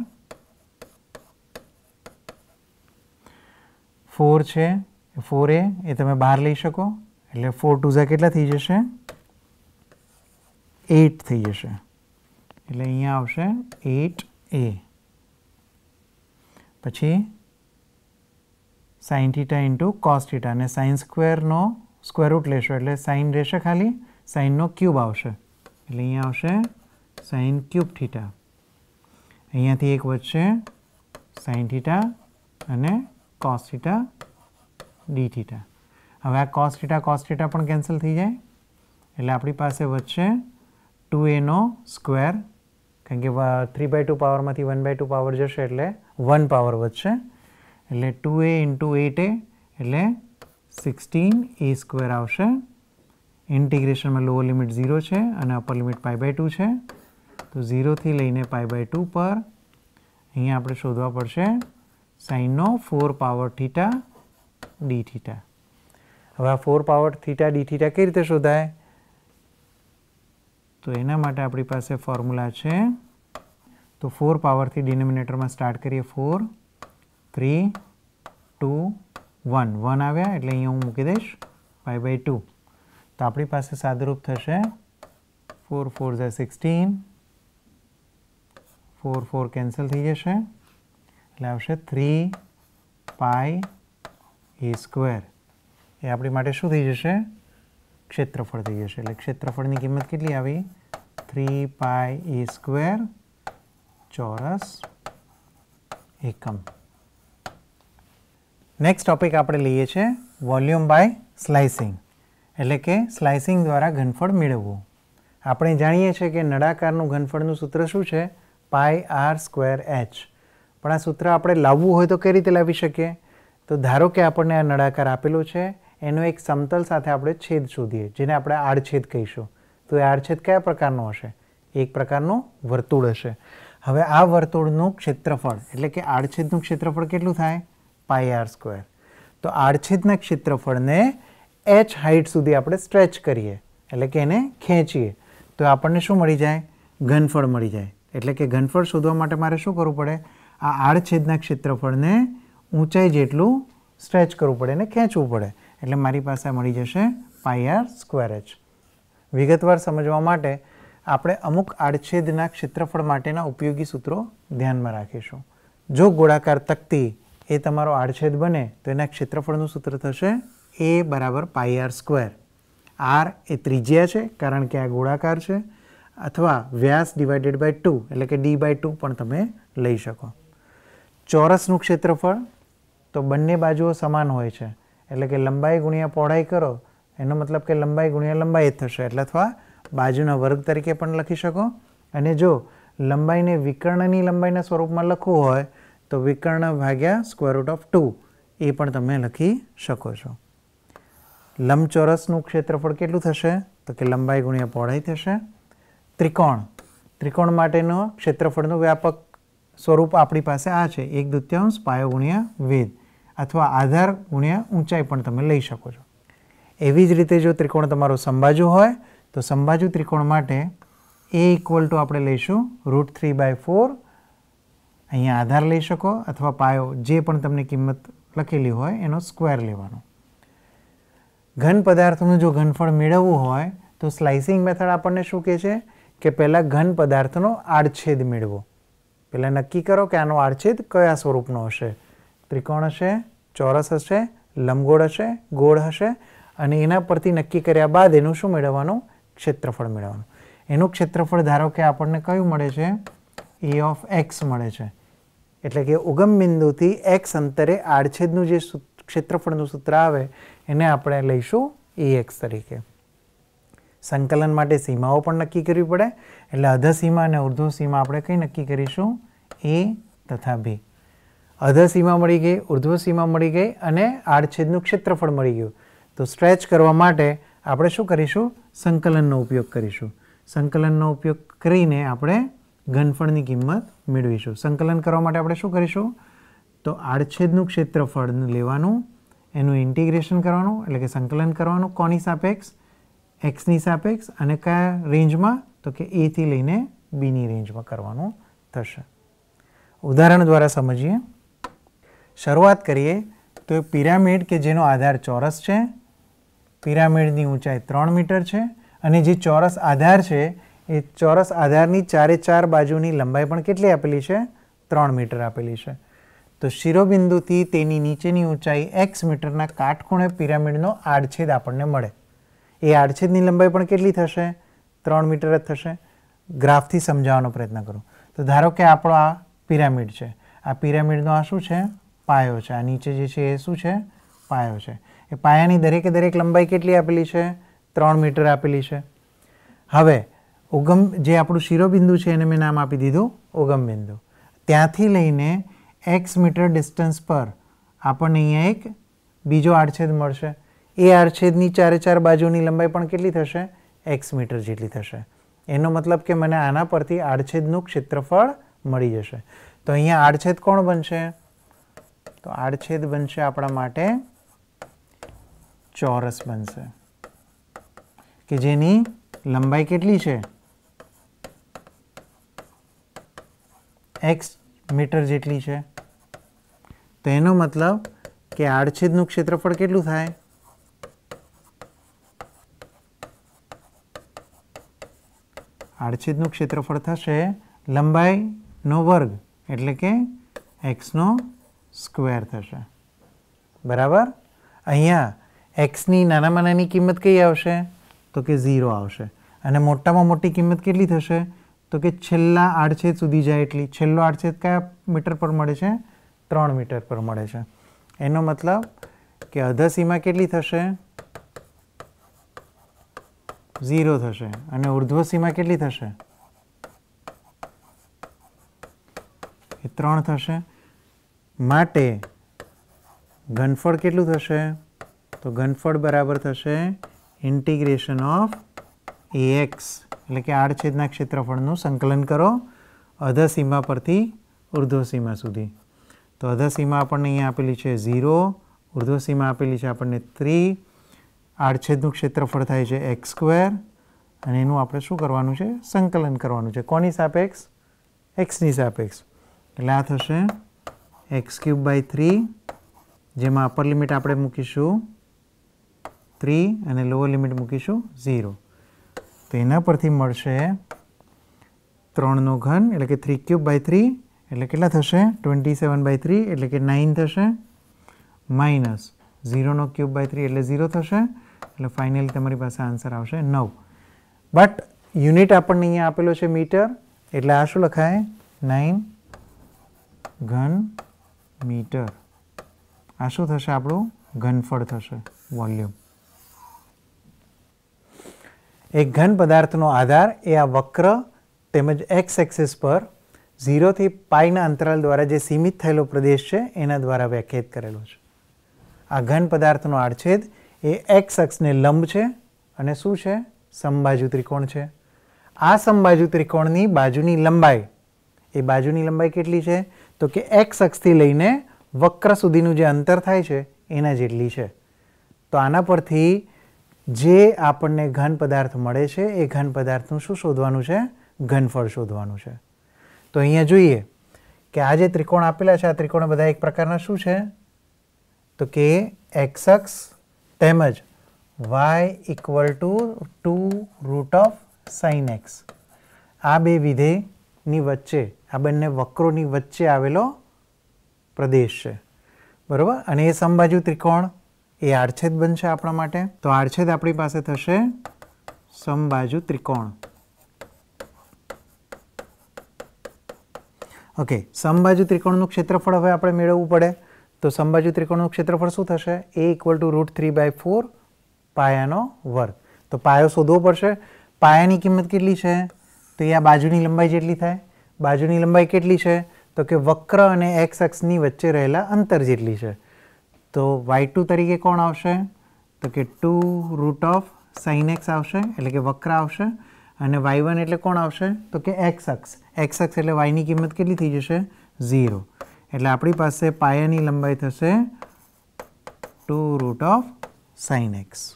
four છે ફોર એ એ તમે બહાર લઈ શકો એટલે ફોર ટુઝા કેટલા થઈ જશે એટ થઈ જશે એટલે અહીંયા આવશે એટ એ પછી sine theta into cos theta અને સાઇન સ્ક્વેરનો સ્ક્વેર રૂટ લેશો એટલે સાઇન રહેશે ખાલી સાઇનનો ક્યુબ આવશે એટલે અહીંયા આવશે સાઇન ક્યુબ થીટા અહીંયાથી એક વધશે સાઇન થીટા અને cos theta d theta હવે આ cos theta cos theta પણ કેન્સલ થઈ જાય એટલે આપણી પાસે વચ્ચે 2a નો સ્ક્વેર કારણ કે 3 બાય ટુ પાવરમાંથી વન બાય ટુ પાવર જશે એટલે વન પાવર વધશે એટલે two a into eight a એટલે સિક્સટીન એ સ્ક્વેર આવશે ઇન્ટિગ્રેશનમાં લોઅર લિમિટ ઝીરો છે અને upper limit pi by two છે તો ઝીરોથી લઈને પાઈ બાય ટુ પર અહીંયા આપણે શોધવા પડશે sin of 4 power theta d theta હવે આ 4 પાવર થીટા d થીટા કઈ રીતે શોધાય તો એના માટે આપણી પાસે ફોર્મ્યુલા છે તો 4 પાવરથી ડિનોમિનેટરમાં સ્ટાર્ટ કરીએ 4 3 2 1 1 આવ્યા એટલે અહીંયા હું મૂકી દઈશ પાઈ બાય ટુ તો આપણી પાસે સાદરૂપ થશે ફોર ફોર ઝા સિક્સટીન ફોર ફોર કેન્સલ થઈ જશે એટલે આવશે થ્રી પાઈ એ સ્ક્વેર એ આપણી માટે શું થઈ જશે ક્ષેત્રફળ થઈ જશે એટલે ક્ષેત્રફળની કિંમત કેટલી આવી થ્રી પાય એ સ્ક્વેર ચોરસ એકમ નેક્સ્ટ ટોપિક આપણે લઈએ છીએ વોલ્યુમ બાય સ્લાઇસિંગ એટલે કે સ્લાઇસિંગ દ્વારા ઘનફળ મેળવવું આપણે જાણીએ છીએ કે નળાકારનું ઘનફળનું સૂત્ર શું છે પાય આર સ્ક્વેર એચ પણ આ સૂત્ર આપણે લાવવું હોય તો કઈ રીતે લાવી શકીએ તો ધારો કે આપણને આ નળાકાર આપેલો છે એનો એક સમતલ સાથે આપણે છેદ શોધીએ જેને આપણે આડછેદ કહીશું તો એ આડછેદ કયા પ્રકારનો હશે એક પ્રકારનું વર્તુળ હશે હવે આ વર્તુળનું ક્ષેત્રફળ એટલે કે આડછેદનું ક્ષેત્રફળ કેટલું થાય પાય આર સ્ક્વેર તો આડછેદના ક્ષેત્રફળને એચ હાઇટ સુધી આપણે સ્ટ્રેચ કરીએ એટલે કે એને ખેંચીએ તો આપણને શું મળી જાય ઘનફળ મળી જાય એટલે કે ઘનફળ શોધવા માટે મારે શું કરવું પડે આ આડછેદના ક્ષેત્રફળને ઊંચાઈ જેટલું સ્ટ્રેચ કરવું પડે અને ખેંચવું પડે એટલે મારી પાસે મળી જશે પાઈ આર સ્ક્વેર એચ વિગતવાર સમજવા માટે આપણે અમુક આડછેદના ક્ષેત્રફળ માટેના ઉપયોગી સૂત્રો ધ્યાનમાં રાખીશું જો ગોળાકાર તકતી એ તમારો આડછેદ બને તો એના ક્ષેત્રફળનું સૂત્ર થશે એ બરાબર પાઈ આર સ્ક્વેર આર એ ત્રિજ્યા છે કારણ કે આ ગોળાકાર છે અથવા વ્યાસ ડિવાઇડેડ બાય ટુ એટલે કે ડી બાય ટુ પણ તમે લઈ શકો ચોરસનું ક્ષેત્રફળ તો બંને બાજુઓ સમાન હોય છે એટલે કે લંબાઈ ગુણ્યા પહોળાઈ કરો એનો મતલબ કે લંબાઈ ગુણ્યા લંબાઈ થશે એટલે અથવા બાજુના વર્ગ તરીકે પણ લખી શકો અને જો લંબાઈને વિકર્ણની લંબાઈના સ્વરૂપમાં લખવું હોય તો વિકર્ણ ભાગ્યા સ્ક્વેરરૂટ ઓફ ટુ એ પણ તમે લખી શકો છો લંબચોરસનું ક્ષેત્રફળ કેટલું થશે તો કે લંબાઈ ગુણ્યા પહોળાઈ થશે ત્રિકોણ ત્રિકોણ માટેનો ક્ષેત્રફળનો વ્યાપક સ્વરૂપ આપણી પાસે આ છે એક દૃત્યાંશ પાયો ગુણ્યા વેદ અથવા આધાર ગુણ્યા ઊંચાઈ પણ તમે લઈ શકો છો એવી જ રીતે જો ત્રિકોણ તમારો સંભાજુ હોય તો સંભાજુ ત્રિકોણ માટે એ ઇક્વલ ટુ આપણે લઈશું રૂટ થ્રી બાય ફોર અહીંયા આધાર લઈ શકો અથવા પાયો જે પણ તમને કિંમત લખેલી હોય એનો સ્ક્વેર લેવાનો ઘન પદાર્થનું જો ઘનફળ મેળવવું હોય તો સ્લાઇસિંગ મેથડ આપણને શું કહે છે કે પહેલાં ઘન પદાર્થનો આડછેદ મેળવો એટલે નક્કી કરો કે આનો આર્છેદ કયા સ્વરૂપનો હશે ત્રિકોણ હશે ચોરસ હશે લંબગોળ હશે ગોળ હશે અને એના પરથી નક્કી કર્યા બાદ એનું શું મેળવવાનું ક્ષેત્રફળ મેળવવાનું એનું ક્ષેત્રફળ ધારો કે આપણને કયું મળે છે એ ઓફ એક્સ મળે છે એટલે કે ઉગમ બિંદુથી એક્સ અંતરે આડછેદનું જે ક્ષેત્રફળનું સૂત્ર આવે એને આપણે લઈશું એ એક્સ તરીકે સંકલન માટે સીમાઓ પણ નક્કી કરવી પડે એટલે અધસીમા અને ઉર્ધ્વ સીમા આપણે કંઈ નક્કી કરીશું એ તથા બી અધ સીમા મળી ગઈ ઉર્ધ્વ સીમા મળી ગઈ અને આડછેદનું ક્ષેત્રફળ મળી ગયું તો સ્ટ્રેચ કરવા માટે આપણે શું કરીશું સંકલનનો ઉપયોગ કરીશું સંકલનનો ઉપયોગ કરીને આપણે ઘનફળની કિંમત મેળવીશું સંકલન કરવા માટે આપણે શું કરીશું તો આડછેદનું ક્ષેત્રફળ લેવાનું એનું ઇન્ટિગ્રેશન કરવાનું એટલે કે સંકલન કરવાનું કોની સાપેક્ષ એક્સની સાપેક્ષ અને કયા રેન્જમાં તો કે એથી લઈને બીની રેન્જમાં કરવાનું થશે ઉદાહરણ દ્વારા સમજીએ શરૂઆત કરીએ તો પિરામિડ કે જેનો આધાર ચોરસ છે પિરામિડની ઊંચાઈ ત્રણ મીટર છે અને જે ચોરસ આધાર છે એ ચોરસ આધારની ચારે ચાર બાજુની લંબાઈ પણ કેટલી આપેલી છે ત્રણ મીટર આપેલી છે તો શિરોબિંદુથી તેની નીચેની ઊંચાઈ એક્સ મીટરના કાટખૂણે પિરામિડનો આડછેદ આપણને મળે એ આડછેદની લંબાઈ પણ કેટલી થશે ત્રણ મીટર જ થશે ગ્રાફથી સમજાવવાનો પ્રયત્ન કરું તો ધારો કે આપણો આ પિરામિડ છે આ પિરામિડનો આ શું છે પાયો છે આ નીચે જે છે એ શું છે પાયો છે એ પાયાની દરેકે દરેક લંબાઈ કેટલી આપેલી છે ત્રણ મીટર આપેલી છે હવે ઉગમ જે આપણું શિરોબિંદુ છે એને મેં નામ આપી દીધું ઉગમ બિંદુ ત્યાંથી લઈને એક્સ મીટર ડિસ્ટન્સ પર આપણને અહીંયા એક બીજો આડછેદ મળશે એ આડછેદની ચારે ચાર બાજુની લંબાઈ પણ કેટલી થશે એક્સ મીટર જેટલી થશે એનો મતલબ કે મને આના પરથી આડછેદનું ક્ષેત્રફળ મળી જશે તો અહીંયા આડછેદ કોણ બનશે તો આડછેદ બનશે આપણા માટે ચોરસ બનશે કે જેની લંબાઈ કેટલી છે એક્સ મીટર જેટલી છે તો એનો મતલબ કે આડછેદનું ક્ષેત્રફળ કેટલું થાય આડછેદનું ક્ષેત્રફળ થશે લંબાઈ નો વર્ગ એટલે કે એક્સનો સ્ક્વેર થશે બરાબર અહીંયા એક્સની નાનામાં નાની કિંમત કઈ આવશે તો કે ઝીરો આવશે અને મોટામાં મોટી કિંમત કેટલી થશે તો કે છેલ્લા આડછેદ સુધી જાય એટલી છેલ્લો આડછેદ કયા મીટર પર મળે છે ત્રણ મીટર પર મળે છે એનો મતલબ કે અધસીમા કેટલી થશે ઝીરો થશે અને ઉર્ધ્વસીમા કેટલી થશે ત્રણ થશે માટે ઘનફળ કેટલું થશે તો ઘનફળ બરાબર થશે ઇન્ટિગ્રેશન ઓફ એક્સ એટલે કે આડછેદના ક્ષેત્રફળનું સંકલન કરો અધા સીમા પરથી ઉર્ધ્વ સીમા સુધી તો અધા સીમા આપણને અહીંયા આપેલી છે ઝીરો ઉર્ધ્વ સીમા આપેલી છે આપણને ત્રી આડછેદનું ક્ષેત્રફળ થાય છે એક્સ સ્ક્વેર અને એનું આપણે શું કરવાનું છે સંકલન કરવાનું છે કોની સાપેક્ષ એક્સની સાપેક્ષ એટલે આ થશે એક્સ ક્યુબ બાય થ્રી જેમાં અપર લિમિટ આપણે મૂકીશું થ્રી અને લોઅર લિમિટ મૂકીશું ઝીરો તો એના પરથી મળશે ત્રણનો ઘન એટલે કે થ્રી ક્યુબ બાય થ્રી એટલે કેટલા થશે ટ્વેન્ટી સેવન બાય થ્રી એટલે કે નાઇન થશે માઇનસ ઝીરોનો ક્યુબ બાય થ્રી એટલે ઝીરો થશે એટલે ફાઇનલી તમારી પાસે આન્સર આવશે નવ બટ યુનિટ આપણને અહીંયા આપેલો છે મીટર એટલે આ શું લખાય નાઇન ઘન મીટર આ શું થશે આપણું ઘનફળ થશે વોલ્યુમ એક ઘન પદાર્થનો આધાર એ આ વક્ર તેમજ એક્સ એક્સિસ પર ઝીરોથી પાઈના અંતરાલ દ્વારા જે સીમિત થયેલો પ્રદેશ છે એના દ્વારા વ્યાખ્યાયિત કરેલો છે આ ઘન પદાર્થનો આડછેદ એ એક્સ અક્ષને લંબ છે અને શું છે સંબાજુ ત્રિકોણ છે આ સંબાજુ ત્રિકોણની બાજુની લંબાઈ એ બાજુની લંબાઈ કેટલી છે તો કે એક્સ અક્ષથી લઈને વક્ર સુધીનું જે અંતર થાય છે એના જેટલી છે તો આના પરથી જે આપણને ઘન પદાર્થ મળે છે એ ઘન પદાર્થનું શું શોધવાનું છે ઘનફળ શોધવાનું છે તો અહીંયા જોઈએ કે આ જે ત્રિકોણ આપેલા છે આ ત્રિકોણ બધા એક પ્રકારના શું છે તો કે એક્સ અક્ષ તેમજ Y equal to two root of sine X આ બે વિધેયની વચ્ચે આ બંને વક્રોની વચ્ચે આવેલો પ્રદેશ છે બરાબર અને એ સમબાજુ ત્રિકોણ એ આડછેદ બનશે આપણા માટે તો આડછેદ આપણી પાસે થશે સમબાજુ ત્રિકોણ ઓકે સમબાજુ ત્રિકોણનું ક્ષેત્રફળ હવે આપણે મેળવવું પડે તો સમબાજુ ત્રિકોણનું ક્ષેત્રફળ શું થશે એ equal to root three by four પાયાનો વર્ગ તો પાયો શોધવો પડશે પાયાની કિંમત કેટલી છે તો એ આ બાજુની લંબાઈ જેટલી થાય બાજુની લંબાઈ કેટલી છે તો કે વક્ર અને એક્સ એક્સની વચ્ચે રહેલા અંતર જેટલી છે તો વાય ટુ તરીકે કોણ આવશે તો કે two root of sine X આવશે એટલે કે વક્ર આવશે અને વાય વન એટલે કોણ આવશે તો કે એક્સ અક્ષ એક્સ અક્ષ એટલે વાયની કિંમત કેટલી થઈ જશે ઝીરો એટલે આપણી પાસે પાયાની લંબાઈ થશે two root of sine X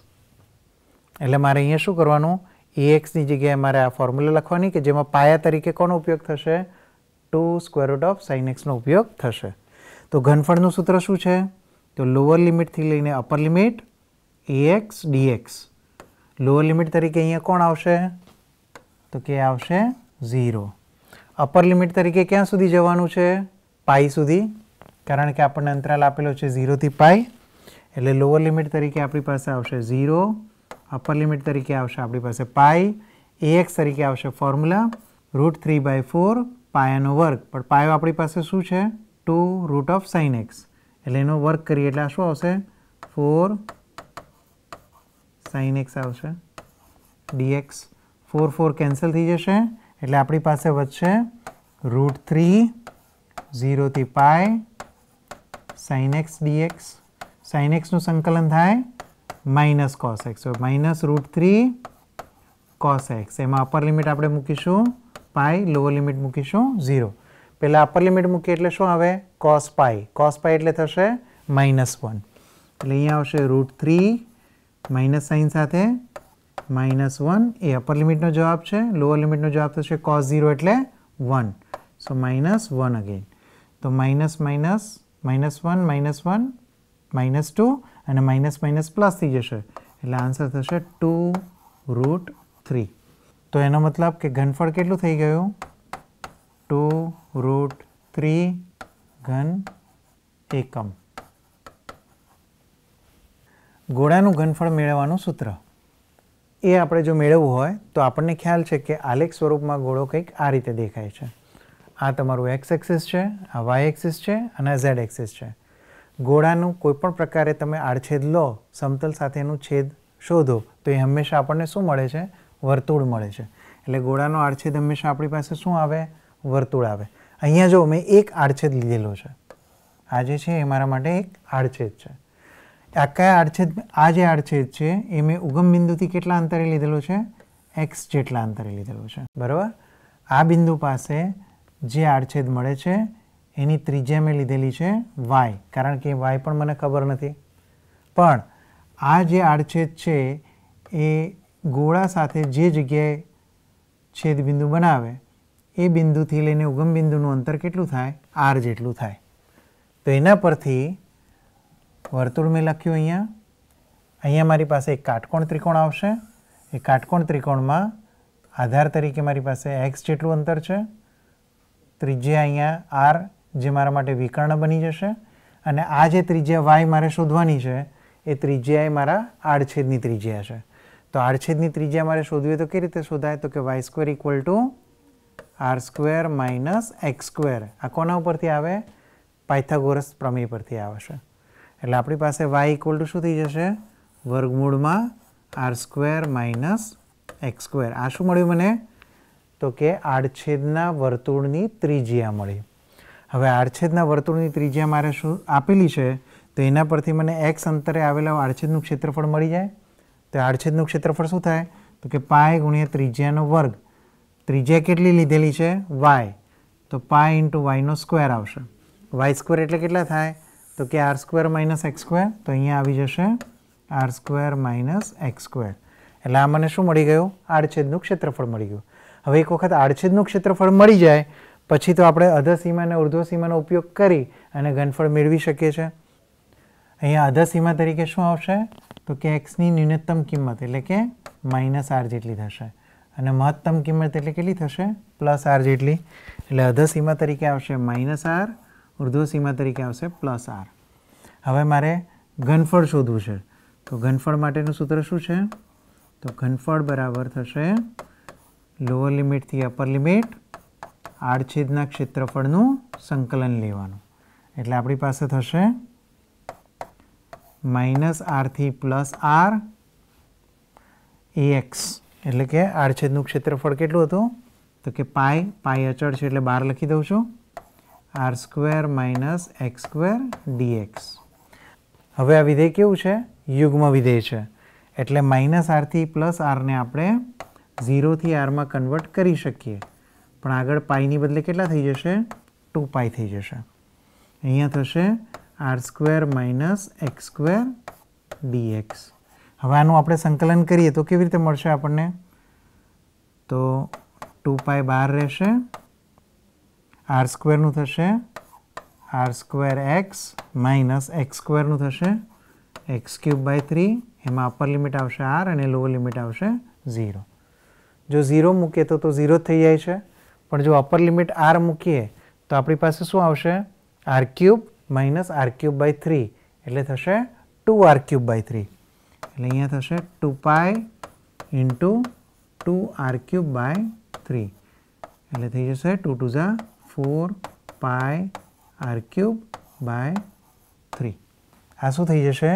એટલે મારે અહીંયા શું કરવાનું એક્સની જગ્યાએ મારે આ ફોર્મ્યુલા લખવાની કે જેમાં પાયા તરીકે કોનો ઉપયોગ થશે two square root of sine એક્સનો ઉપયોગ થશે તો ઘનફળનું સૂત્ર શું છે તો લોઅર લિમિટથી લઈને upper limit X dx lower limit તરીકે અહીંયા કોણ આવશે તો કે આવશે ઝીરો અપર લિમિટ તરીકે ક્યાં સુધી જવાનું છે પાઈ સુધી કારણ કે આપણને અંતરાલ આપેલો છે ઝીરોથી પાઈ એટલે લોઅર લિમિટ તરીકે આપણી પાસે આવશે ઝીરો અપર લિમિટ તરીકે આવશે આપણી પાસે પાઈ એક્સ તરીકે આવશે formula root three by four પાયાનો વર્ગ પણ પાયો આપણી પાસે શું છે two root of sine X એટલે એનો વર્ગ કરીએ એટલે શું આવશે ફોર સાઇન એક્સ આવશે ડીએક્સ ફોર ફોર કેન્સલ થઈ જશે એટલે આપણી પાસે વધશે રૂટ થ્રી ઝીરોથી pi sine X DX sine એક્સનું સંકલન થાય -cos x so -√3 cos x એમાં અપર લિમિટ આપણે મૂકીશું π લોઅર લિમિટ મૂકીશું 0 પહેલા અપર લિમિટ મૂકી એટલે શું આવે cos π cos π એટલે થશે -1 એટલે અહીં આવશે √3 - sin સાથે -1 એ અપર લિમિટ નો જવાબ છે લોઅર લિમિટ નો જવાબ થશે cos 0 એટલે 1 so -1 again તો -- -1 -1 -2 અને માઇનસ માઇનસ પ્લસ થઈ જશે એટલે આન્સર થશે ટુ રૂટ થ્રી તો એનો મતલબ કે ઘનફળ કેટલું થઈ ગયું ટુ રૂટ થ્રી ઘન એકમ ગોળાનું ઘનફળ મેળવવાનું સૂત્ર એ આપણે જો મેળવવું હોય તો આપણને ખ્યાલ છે કે આલેખ સ્વરૂપમાં ગોળો કંઈક આ રીતે દેખાય છે આ તમારું એક્સ એક્સિસ છે આ વાય એક્સિસ છે અને ઝેડ એક્સિસ છે ગોળાનું કોઈપણ પ્રકારે તમે આડછેદ લો સમતલ સાથેનું છેદ શોધો તો એ હંમેશા આપણને શું મળે છે વર્તુળ મળે છે એટલે ગોળાનો આડછેદ હંમેશા આપણી પાસે શું આવે વર્તુળ આવે અહીંયા જો મેં એક આડછેદ લીધેલો છે આ જે છે એ મારા માટે એક આડછેદ છે આ કયા આડછેદ આ જે આડછેદ છે એ મેં ઉગમ બિંદુથી કેટલા અંતરે લીધેલો છે એક્સ જેટલા અંતરે લીધેલો છે બરાબર આ બિંદુ પાસે જે આડછેદ મળે છે એની ત્રિજ્યા મેં લીધેલી છે વાય કારણ કે વાય પણ મને ખબર નથી પણ આ જે આડછેદ છે એ ગોળા સાથે જે જગ્યાએ છેદબિંદુ બનાવે એ બિંદુથી લઈને ઉગમ બિંદુનું અંતર કેટલું થાય આર જેટલું થાય તો એના પરથી વર્તુળ મેં લખ્યું અહીંયા અહીંયા મારી પાસે એક કાટકોણ ત્રિકોણ આવશે એ કાટકોણ ત્રિકોણમાં આધાર તરીકે મારી પાસે એક્સ જેટલું અંતર છે ત્રિજ્યા અહીંયા આર જે મારા માટે વિકર્ણ બની જશે અને આ જે ત્રિજ્યા વાય મારે શોધવાની છે એ ત્રિજ્યા મારા આડછેદની ત્રિજ્યા છે તો આડછેદની ત્રિજ્યા મારે શોધવી તો કઈ રીતે શોધાય તો કે Y square equal to R square minus X square આ કોના ઉપરથી આવે પાયથાગોરસ પ્રમેય પરથી આવશે એટલે આપણી પાસે વાય ઇક્વલ ટુ શું થઈ જશે વર્ગમૂળમાં R square minus X square આ શું મળ્યું મને તો કે આડછેદના વર્તુળની ત્રિજ્યા મળી હવે આડછેદના વર્તુળની ત્રિજ્યા મારે શું આપેલી છે તો એના પરથી મને એક્સ અંતરે આવેલા આડછેદનું ક્ષેત્રફળ મળી જાય તો આડછેદનું ક્ષેત્રફળ શું થાય તો કે પાય ગુણ્યા ત્રિજ્યાનો વર્ગ ત્રિજ્યા કેટલી લીધેલી છે વાય તો પાય ઇન્ટુ વાયનો સ્ક્વેર આવશે વાય સ્ક્વેર એટલે કેટલા થાય તો કે R square minus X square તો અહીંયા આવી જશે R square minus X square એટલે આ મને શું મળી ગયું આડછેદનું ક્ષેત્રફળ મળી ગયું હવે એક વખત આડછેદનું ક્ષેત્રફળ મળી જાય પછી તો આપણે અધસીમા અને સીમાનો ઉપયોગ કરી અને ઘનફળ મેળવી શકીએ છીએ અહીંયા સીમા તરીકે શું આવશે તો કે એક્સની ન્યૂનતમ કિંમત એટલે કે માઇનસ આર જેટલી થશે અને મહત્તમ કિંમત એટલે કેટલી થશે પ્લસ આર જેટલી એટલે સીમા તરીકે આવશે માઇનસ આર ઉર્ધ્વ સીમા તરીકે આવશે પ્લસ આર હવે મારે ઘનફળ શોધવું છે તો ઘનફળ માટેનું સૂત્ર શું છે તો ઘનફળ બરાબર થશે લોઅર લિમિટથી અપર લિમિટ આડછેદના ક્ષેત્રફળનું સંકલન લેવાનું એટલે આપણી પાસે થશે માઇનસ આરથી પ્લસ આર એ એક્સ એટલે કે આડછેદનું ક્ષેત્રફળ કેટલું હતું તો કે પાય પાય અચળ છે એટલે બહાર લખી દઉં છું R square minus X square DX હવે આ વિધેય કેવું છે યુગ્મ વિધેય છે એટલે માઇનસ આરથી પ્લસ આરને આપણે ઝીરોથી આરમાં કન્વર્ટ કરી શકીએ પણ આગળ પાઈની બદલે કેટલા થઈ જશે ટુ પાઈ થઈ જશે અહીંયા થશે R square minus X square DX હવે આનું આપણે સંકલન કરીએ તો કેવી રીતે મળશે આપણને તો ટુ પાય બાર રહેશે આર સ્ક્વેરનું થશે R square X minus X સ્ક્વેરનું થશે એક્સ ક્યુબ બાય થ્રી એમાં અપર લિમિટ આવશે આર અને લોઅર લિમિટ આવશે ઝીરો જો ઝીરો મૂકે તો તો ઝીરો થઈ જાય છે પણ જો અપર લિમિટ આર મૂકીએ તો આપણી પાસે શું આવશે R cube minus R cube by three એટલે થશે two R cube by three એટલે અહીંયા થશે two pi into two R cube by three એટલે થઈ જશે ટુ ટુ ઝા four pi R cube by three આ શું થઈ જશે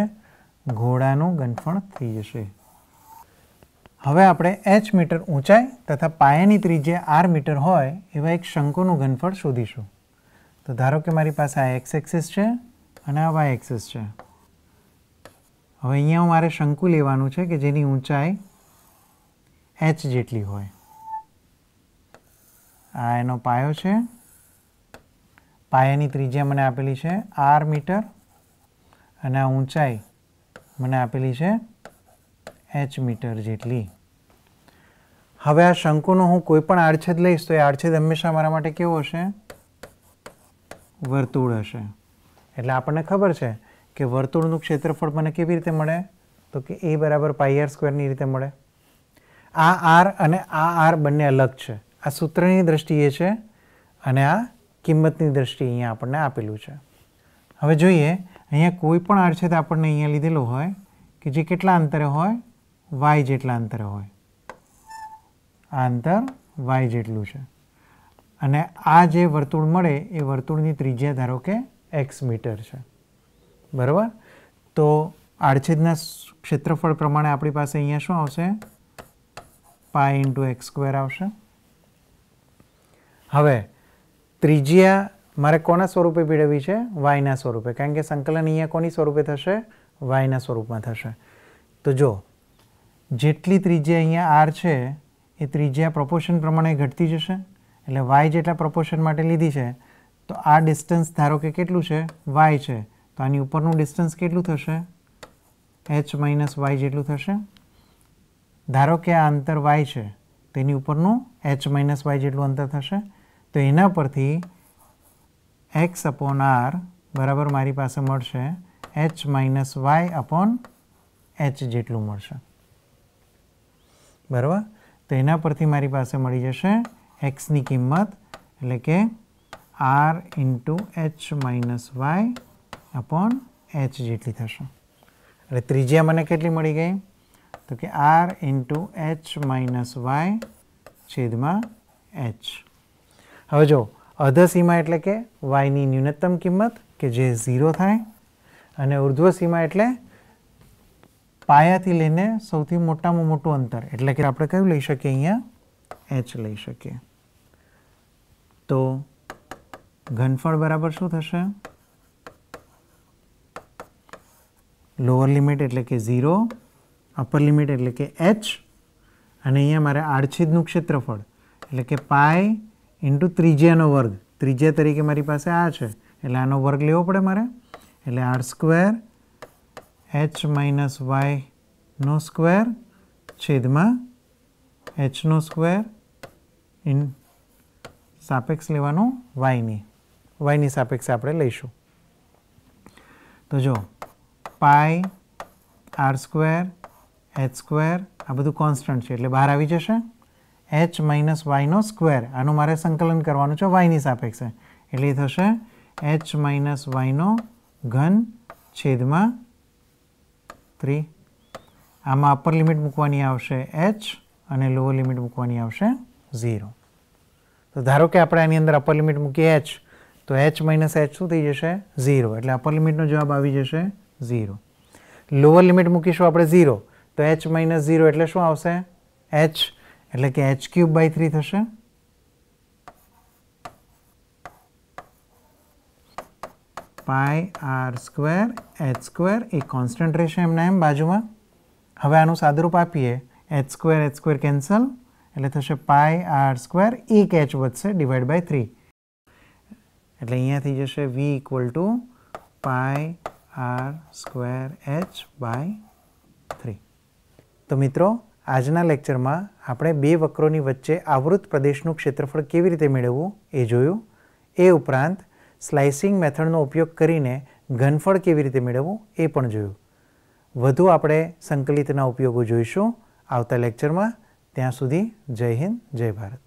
ઘોડાનું ગનફળ થઈ જશે હવે આપણે એચ મીટર ઊંચાઈ તથા પાયાની ત્રિજ્યા આર મીટર હોય એવા એક શંકુનું ઘનફળ શોધીશું તો ધારો કે મારી પાસે આ એક્સ એક્સિસ છે અને આ વાય એક્સિસ છે હવે અહીંયા મારે શંકુ લેવાનું છે કે જેની ઊંચાઈ એચ જેટલી હોય આ એનો પાયો છે પાયાની ત્રિજ્યા મને આપેલી છે આર મીટર અને આ ઊંચાઈ મને આપેલી છે એચ મીટર જેટલી હવે આ શંકુનો હું કોઈ પણ આડછેદ લઈશ તો એ આડછેદ હંમેશા મારા માટે કેવો હશે વર્તુળ હશે એટલે આપણને ખબર છે કે વર્તુળનું ક્ષેત્રફળ મને કેવી રીતે મળે તો કે એ બરાબર પાઈ આર સ્ક્વેરની રીતે મળે આ આર અને આ આર બંને અલગ છે આ સૂત્રની દ્રષ્ટિએ છે અને આ કિંમતની દ્રષ્ટિએ અહીંયા આપણને આપેલું છે હવે જોઈએ અહીંયા કોઈ પણ આડછેદ આપણને અહીંયા લીધેલો હોય કે જે કેટલા અંતરે હોય વાય જેટલા અંતરે હોય આ અંતર વાય જેટલું છે અને આ જે વર્તુળ મળે એ વર્તુળની ત્રિજ્યા ધારો કે એક્સ મીટર છે બરાબર તો આડછેદના ક્ષેત્રફળ પ્રમાણે આપણી પાસે અહીંયા શું આવશે પાય ઇન્ટુ એક્સ સ્ક્વેર આવશે હવે ત્રિજ્યા મારે કોના સ્વરૂપે મેળવવી છે વાયના સ્વરૂપે કારણ કે સંકલન અહીંયા કોની સ્વરૂપે થશે વાયના સ્વરૂપમાં થશે તો જો જેટલી ત્રિજ્યા અહીંયા આર છે એ ત્રિજ્યા પ્રપોર્શન પ્રમાણે ઘટતી જશે એટલે વાય જેટલા પ્રપોર્શન માટે લીધી છે તો આ ડિસ્ટન્સ ધારો કે કેટલું છે વાય છે તો આની ઉપરનું ડિસ્ટન્સ કેટલું થશે એચ માઇનસ વાય જેટલું થશે ધારો કે આ અંતર વાય છે તેની ઉપરનું એચ માઇનસ વાય જેટલું અંતર થશે તો એના પરથી એક્સ અપોન આર બરાબર મારી પાસે મળશે H minus Y upon H જેટલું મળશે બરાબર તો એના પરથી મારી પાસે મળી જશે એક્સની કિંમત એટલે કે R into H minus Y upon H જેટલી થશે એટલે ત્રિજ્યા મને કેટલી મળી ગઈ તો કે R into H minus Y છેદમાં એચ હવે જો અધ સીમા એટલે કે વાયની ન્યૂનતમ કિંમત કે જે ઝીરો થાય અને ઉર્ધ્વ સીમા એટલે પાયાથી લઈને સૌથી મોટામાં મોટું અંતર એટલે કે આપણે કયું લઈ શકીએ અહીંયા એચ લઈ શકીએ તો ઘનફળ બરાબર શું થશે લોઅર લિમિટ એટલે કે ઝીરો અપર લિમિટ એટલે કે એચ અને અહીંયા મારે આડછેદનું ક્ષેત્રફળ એટલે કે પાય ઇન્ટુ ત્રિજ્યાનો વર્ગ ત્રિજ્યા તરીકે મારી પાસે આ છે એટલે આનો વર્ગ લેવો પડે મારે એટલે આર સ્ક્વેર એચ માઇનસ વાયનો સ્ક્વેર છેદમાં એચનો સ્ક્વેર ઇન સાપેક્ષ લેવાનો વાયની વાયની સાપેક્ષે આપણે લઈશું તો જો pi R square H square આ બધું કોન્સ્ટન્ટ છે એટલે બહાર આવી જશે એચ માઇનસ વાયનો સ્ક્વેર આનું મારે સંકલન કરવાનું છે વાયની સાપેક્ષે એટલે થશે એચ માઇનસ વાયનો ઘન છેદમાં થ્રી આમાં અપર લિમિટ મૂકવાની આવશે એચ અને લોઅર લિમિટ મૂકવાની આવશે ઝીરો તો ધારો કે આપણે આની અંદર અપર લિમિટ મૂકીએ એચ તો એચ માઇનસ એચ શું થઈ જશે ઝીરો એટલે અપર લિમિટનો જવાબ આવી જશે ઝીરો લોઅર લિમિટ મૂકીશું આપણે ઝીરો તો એચ માઇનસ ઝીરો એટલે શું આવશે એચ એટલે કે એચ ક્યુબ બાય થ્રી થશે pi R square H square એ કોન્સ્ટન્ટ રહેશે એમના એમ બાજુમાં હવે આનું સાદરૂપ આપીએ H square H square cancel એટલે થશે પાય આર સ્ક્વેર એક એચ વધશે ડિવાઈડ બાય થ્રી એટલે અહીંયા જશે V equal to pi R square H by three તો મિત્રો આજના લેક્ચરમાં આપણે બે વક્રોની વચ્ચે આવૃત પ્રદેશનું ક્ષેત્રફળ કેવી રીતે મેળવવું એ જોયું એ ઉપરાંત સ્લાઇસિંગ મેથડનો ઉપયોગ કરીને ઘનફળ કેવી રીતે મેળવવું એ પણ જોયું વધુ આપણે સંકલિતના ઉપયોગો જોઈશું આવતા લેક્ચરમાં ત્યાં સુધી જય હિન્દ જય ભારત